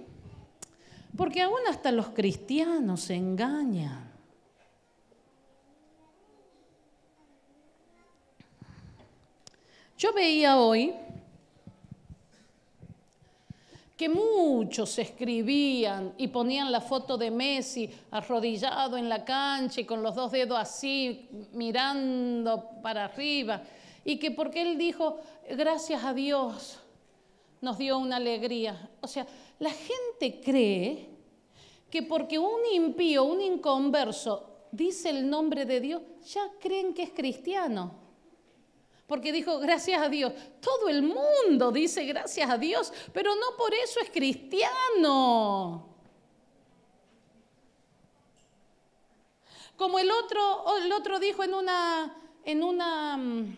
porque aún hasta los cristianos se engañan. Yo veía hoy que muchos escribían y ponían la foto de Messi arrodillado en la cancha y con los dos dedos así, mirando para arriba, y que porque él dijo, gracias a Dios, nos dio una alegría. O sea, la gente cree que porque un impío, un inconverso, dice el nombre de Dios, ya creen que es cristiano porque dijo, gracias a Dios. Todo el mundo dice gracias a Dios, pero no por eso es cristiano. Como el otro, el otro dijo en una, en una, mm,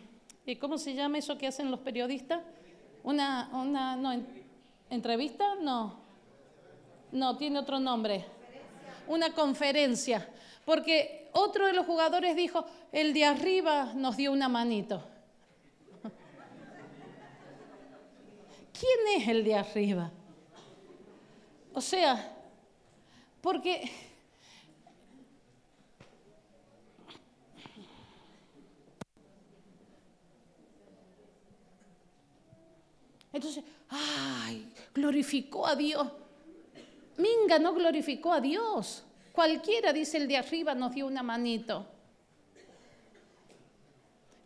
¿cómo se llama eso que hacen los periodistas? Una, una, entrevista, no, no, tiene otro nombre. Una conferencia, porque otro de los jugadores dijo, el de arriba nos dio una manito. ¿quién es el de arriba? O sea, porque Entonces, ay, glorificó a Dios. Minga no glorificó a Dios. Cualquiera, dice el de arriba, nos dio una manito.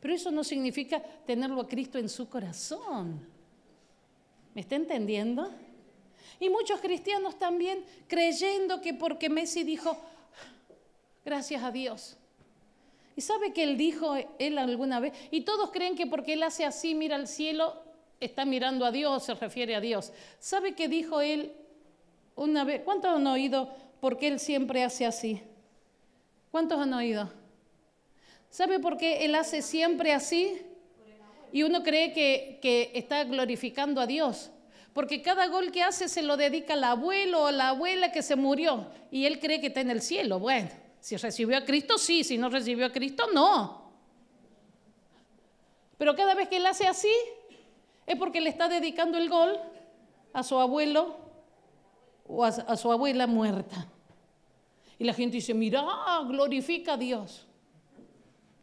Pero eso no significa tenerlo a Cristo en su corazón. ¿Me está entendiendo? Y muchos cristianos también creyendo que porque Messi dijo, gracias a Dios. ¿Y sabe que él dijo él alguna vez? Y todos creen que porque él hace así, mira al cielo, está mirando a Dios, se refiere a Dios. ¿Sabe que dijo él una vez? ¿Cuántos han oído por qué él siempre hace así? ¿Cuántos han oído? ¿Sabe por qué él hace siempre así? y uno cree que, está glorificando a Dios. Porque cada gol que hace se lo dedica al abuelo o a la abuela que se murió y él cree que está en el cielo. Bueno, si recibió a Cristo, sí, si no recibió a Cristo, no. Pero cada vez que él hace así, es porque le está dedicando el gol a su abuelo o a, a su abuela muerta. Y la gente dice, mira, glorifica a Dios.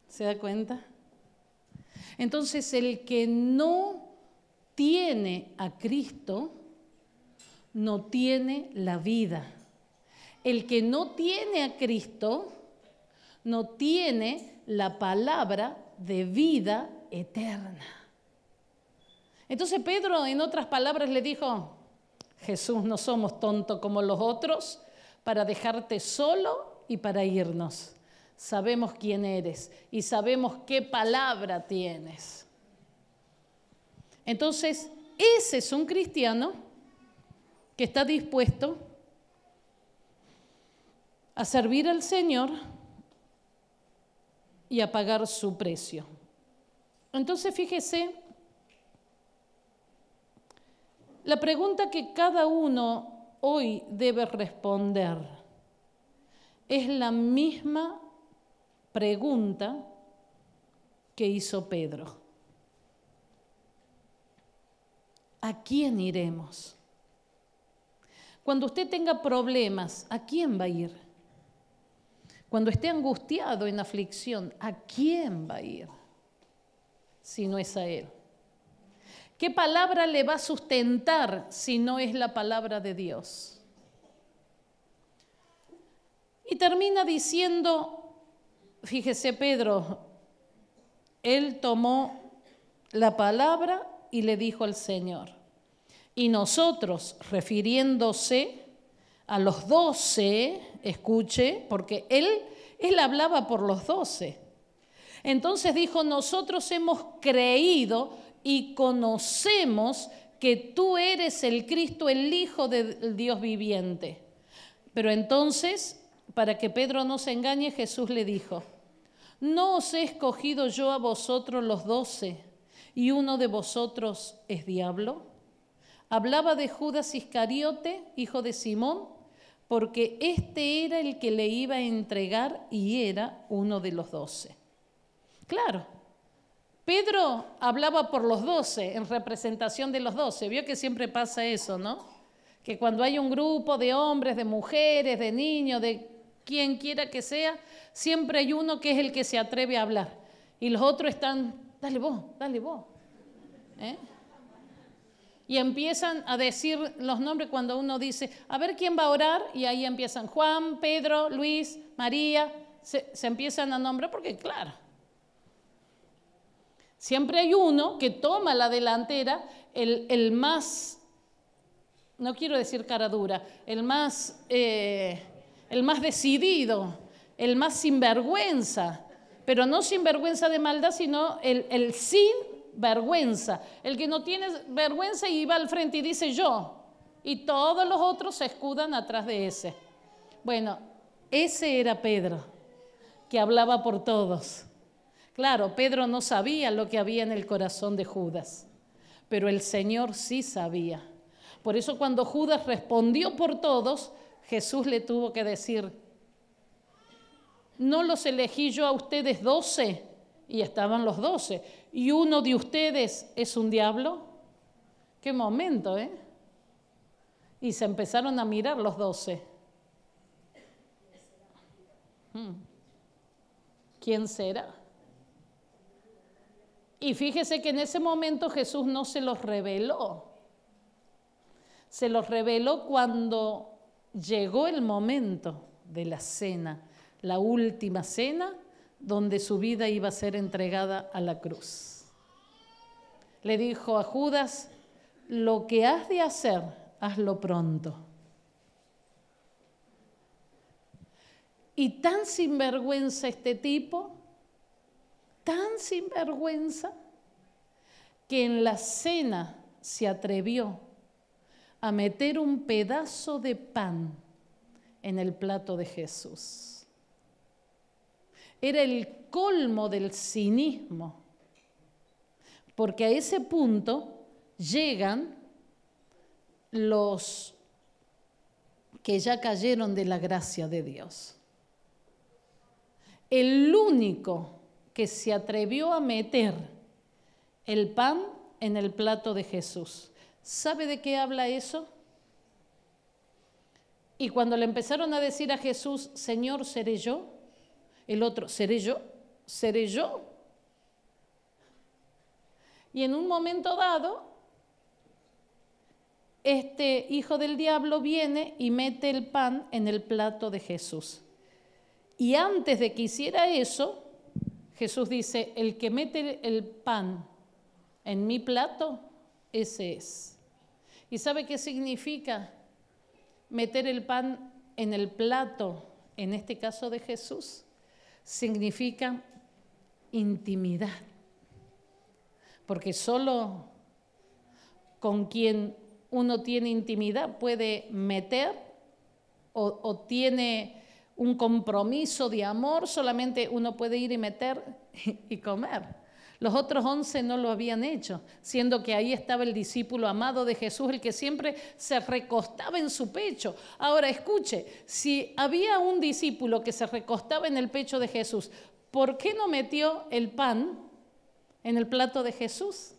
¿Se da cuenta? Entonces el que no tiene a Cristo, no tiene la vida. El que no tiene a Cristo, no tiene la palabra de vida eterna. Entonces Pedro, en otras palabras, le dijo, Jesús, no somos tontos como los otros para dejarte solo y para irnos sabemos quién eres y sabemos qué palabra tienes. Entonces, ese es un cristiano que está dispuesto a servir al Señor y a pagar su precio. Entonces, fíjese, la pregunta que cada uno hoy debe responder es la misma pregunta que hizo Pedro. ¿A quién iremos? Cuando usted tenga problemas, ¿a quién va a ir? Cuando esté angustiado en aflicción, ¿a quién va a ir? Si no es a Él. ¿Qué palabra le va a sustentar si no es la palabra de Dios? Y termina diciendo, fíjese Pedro, él tomó la palabra y le dijo al Señor. Y nosotros, refiriéndose a los doce, escuche, porque él, él hablaba por los doce. Entonces dijo, nosotros hemos creído y conocemos que tú eres el Cristo, el Hijo del Dios viviente. Pero entonces, para que Pedro no se engañe, Jesús le dijo, ¿no os he escogido yo a vosotros los doce y uno de vosotros es diablo? Hablaba de Judas Iscariote, hijo de Simón, porque este era el que le iba a entregar y era uno de los doce. Claro, Pedro hablaba por los doce, en representación de los doce. Vio que siempre pasa eso, ¿no? Que cuando hay un grupo de hombres, de mujeres, de niños, de quien quiera que sea, siempre hay uno que es el que se atreve a hablar. Y los otros están, dale vos, dale vos. ¿eh? Y empiezan a decir los nombres cuando uno dice, a ver quién va a orar, y ahí empiezan Juan, Pedro, Luis, María, se, empiezan a nombrar porque, claro, siempre hay uno que toma la delantera, el, más, no quiero decir cara dura, el más... Eh, el más decidido, el más sin vergüenza, pero no sin vergüenza de maldad, sino el, el sin vergüenza, el que no tiene vergüenza y va al frente y dice yo, y todos los otros se escudan atrás de ese. Bueno, ese era Pedro, que hablaba por todos. Claro, Pedro no sabía lo que había en el corazón de Judas, pero el Señor sí sabía. Por eso cuando Judas respondió por todos, Jesús le tuvo que decir, no los elegí yo a ustedes doce, y estaban los doce, y uno de ustedes es un diablo. Qué momento, ¿eh? Y se empezaron a mirar los doce. Hmm. ¿Quién será? Y fíjese que en ese momento Jesús no se los reveló. Se los reveló cuando llegó el momento de la cena, la última cena donde su vida iba a ser entregada a la cruz. Le dijo a Judas, lo que has de hacer, hazlo pronto. Y tan sinvergüenza este tipo, tan sinvergüenza, que en la cena se atrevió a meter un pedazo de pan en el plato de Jesús. Era el colmo del cinismo, porque a ese punto llegan los que ya cayeron de la gracia de Dios. El único que se atrevió a meter el pan en el plato de Jesús ¿Sabe de qué habla eso? Y cuando le empezaron a decir a Jesús, Señor, seré yo, el otro, seré yo, seré yo. Y en un momento dado, este hijo del diablo viene y mete el pan en el plato de Jesús. Y antes de que hiciera eso, Jesús dice, el que mete el pan en mi plato, ese es. ¿Y sabe qué significa meter el pan en el plato, en este caso de Jesús? Significa intimidad. Porque solo con quien uno tiene intimidad puede meter o, o tiene un compromiso de amor, solamente uno puede ir y meter y comer. Los otros once no lo habían hecho, siendo que ahí estaba el discípulo amado de Jesús, el que siempre se recostaba en su pecho. Ahora escuche, si había un discípulo que se recostaba en el pecho de Jesús, ¿por qué no metió el pan en el plato de Jesús?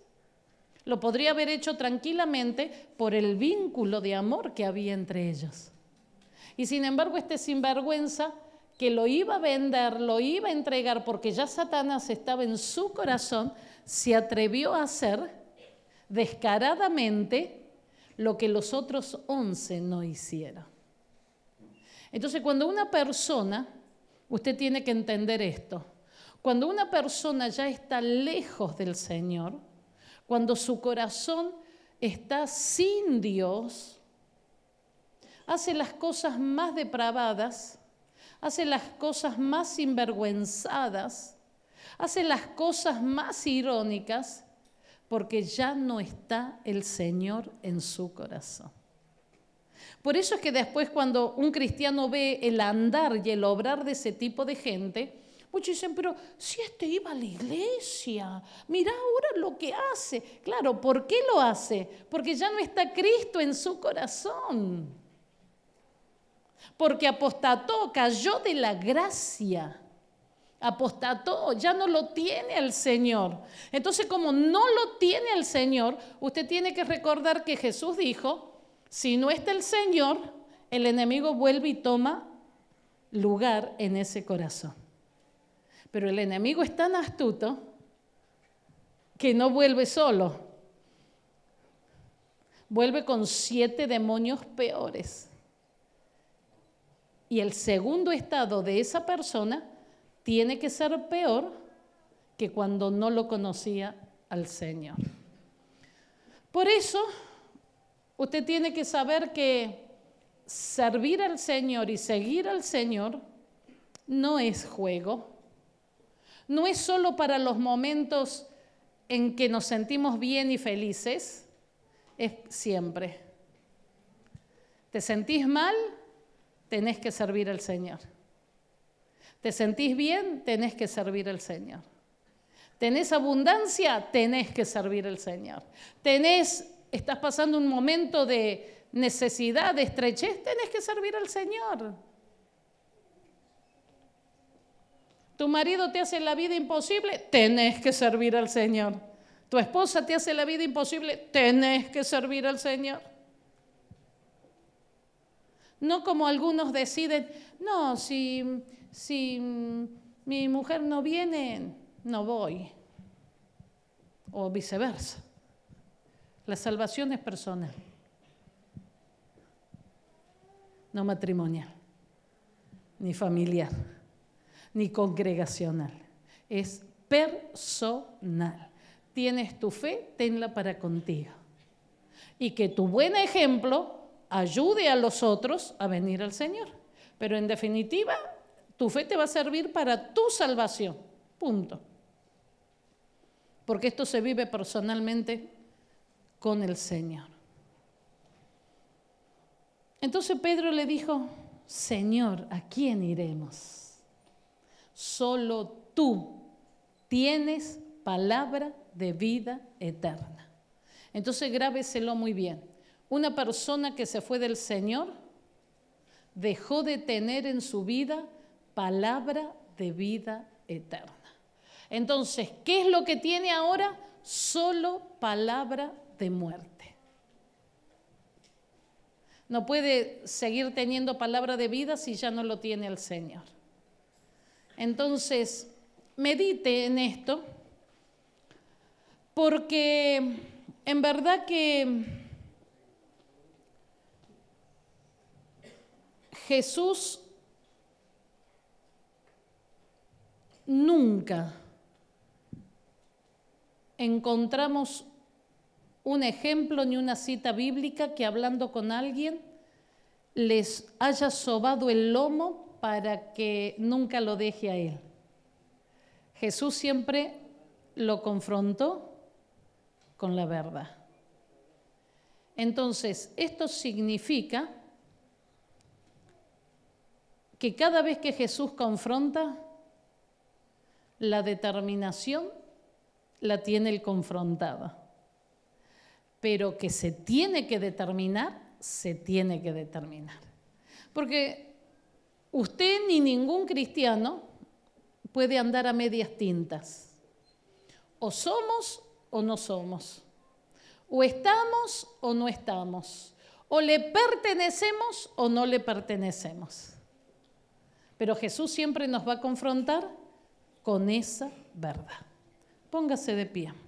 Lo podría haber hecho tranquilamente por el vínculo de amor que había entre ellos. Y sin embargo, este sinvergüenza que lo iba a vender, lo iba a entregar, porque ya Satanás estaba en su corazón, se atrevió a hacer descaradamente lo que los otros once no hicieron. Entonces, cuando una persona, usted tiene que entender esto, cuando una persona ya está lejos del Señor, cuando su corazón está sin Dios, hace las cosas más depravadas, hace las cosas más sinvergüenzadas, hace las cosas más irónicas, porque ya no está el Señor en su corazón. Por eso es que después cuando un cristiano ve el andar y el obrar de ese tipo de gente, muchos dicen, pero si este iba a la iglesia, mira ahora lo que hace. Claro, ¿por qué lo hace? Porque ya no está Cristo en su corazón porque apostató, cayó de la gracia. Apostató, ya no lo tiene el Señor. Entonces, como no lo tiene el Señor, usted tiene que recordar que Jesús dijo, si no está el Señor, el enemigo vuelve y toma lugar en ese corazón. Pero el enemigo es tan astuto que no vuelve solo, vuelve con siete demonios peores. Y el segundo estado de esa persona tiene que ser peor que cuando no lo conocía al Señor. Por eso, usted tiene que saber que servir al Señor y seguir al Señor no es juego. No es solo para los momentos en que nos sentimos bien y felices, es siempre. ¿Te sentís mal? tenés que servir al Señor. ¿Te sentís bien? Tenés que servir al Señor. ¿Tenés abundancia? Tenés que servir al Señor. ¿Tenés, estás pasando un momento de necesidad, de estrechez? Tenés que servir al Señor. ¿Tu marido te hace la vida imposible? Tenés que servir al Señor. ¿Tu esposa te hace la vida imposible? Tenés que servir al Señor. No como algunos deciden, no, si, mi mujer no viene, no voy. O viceversa. La salvación es personal, no matrimonial, ni familiar, ni congregacional. Es personal. Tienes tu fe, tenla para contigo. Y que tu buen ejemplo ayude a los otros a venir al Señor. Pero en definitiva, tu fe te va a servir para tu salvación. Punto. Porque esto se vive personalmente con el Señor. Entonces Pedro le dijo, Señor, ¿a quién iremos? Solo tú tienes palabra de vida eterna. Entonces grábeselo muy bien. Una persona que se fue del Señor dejó de tener en su vida palabra de vida eterna. Entonces, ¿qué es lo que tiene ahora? Solo palabra de muerte. No puede seguir teniendo palabra de vida si ya no lo tiene el Señor. Entonces, medite en esto, porque en verdad que Jesús nunca encontramos un ejemplo ni una cita bíblica que hablando con alguien les haya sobado el lomo para que nunca lo deje a él. Jesús siempre lo confrontó con la verdad. Entonces, esto significa que cada vez que Jesús confronta, la determinación la tiene el confrontada. Pero que se tiene que determinar, se tiene que determinar. Porque usted ni ningún cristiano puede andar a medias tintas. O somos o no somos. O estamos o no estamos. O le pertenecemos o no le pertenecemos. Pero Jesús siempre nos va a confrontar con esa verdad. Póngase de pie.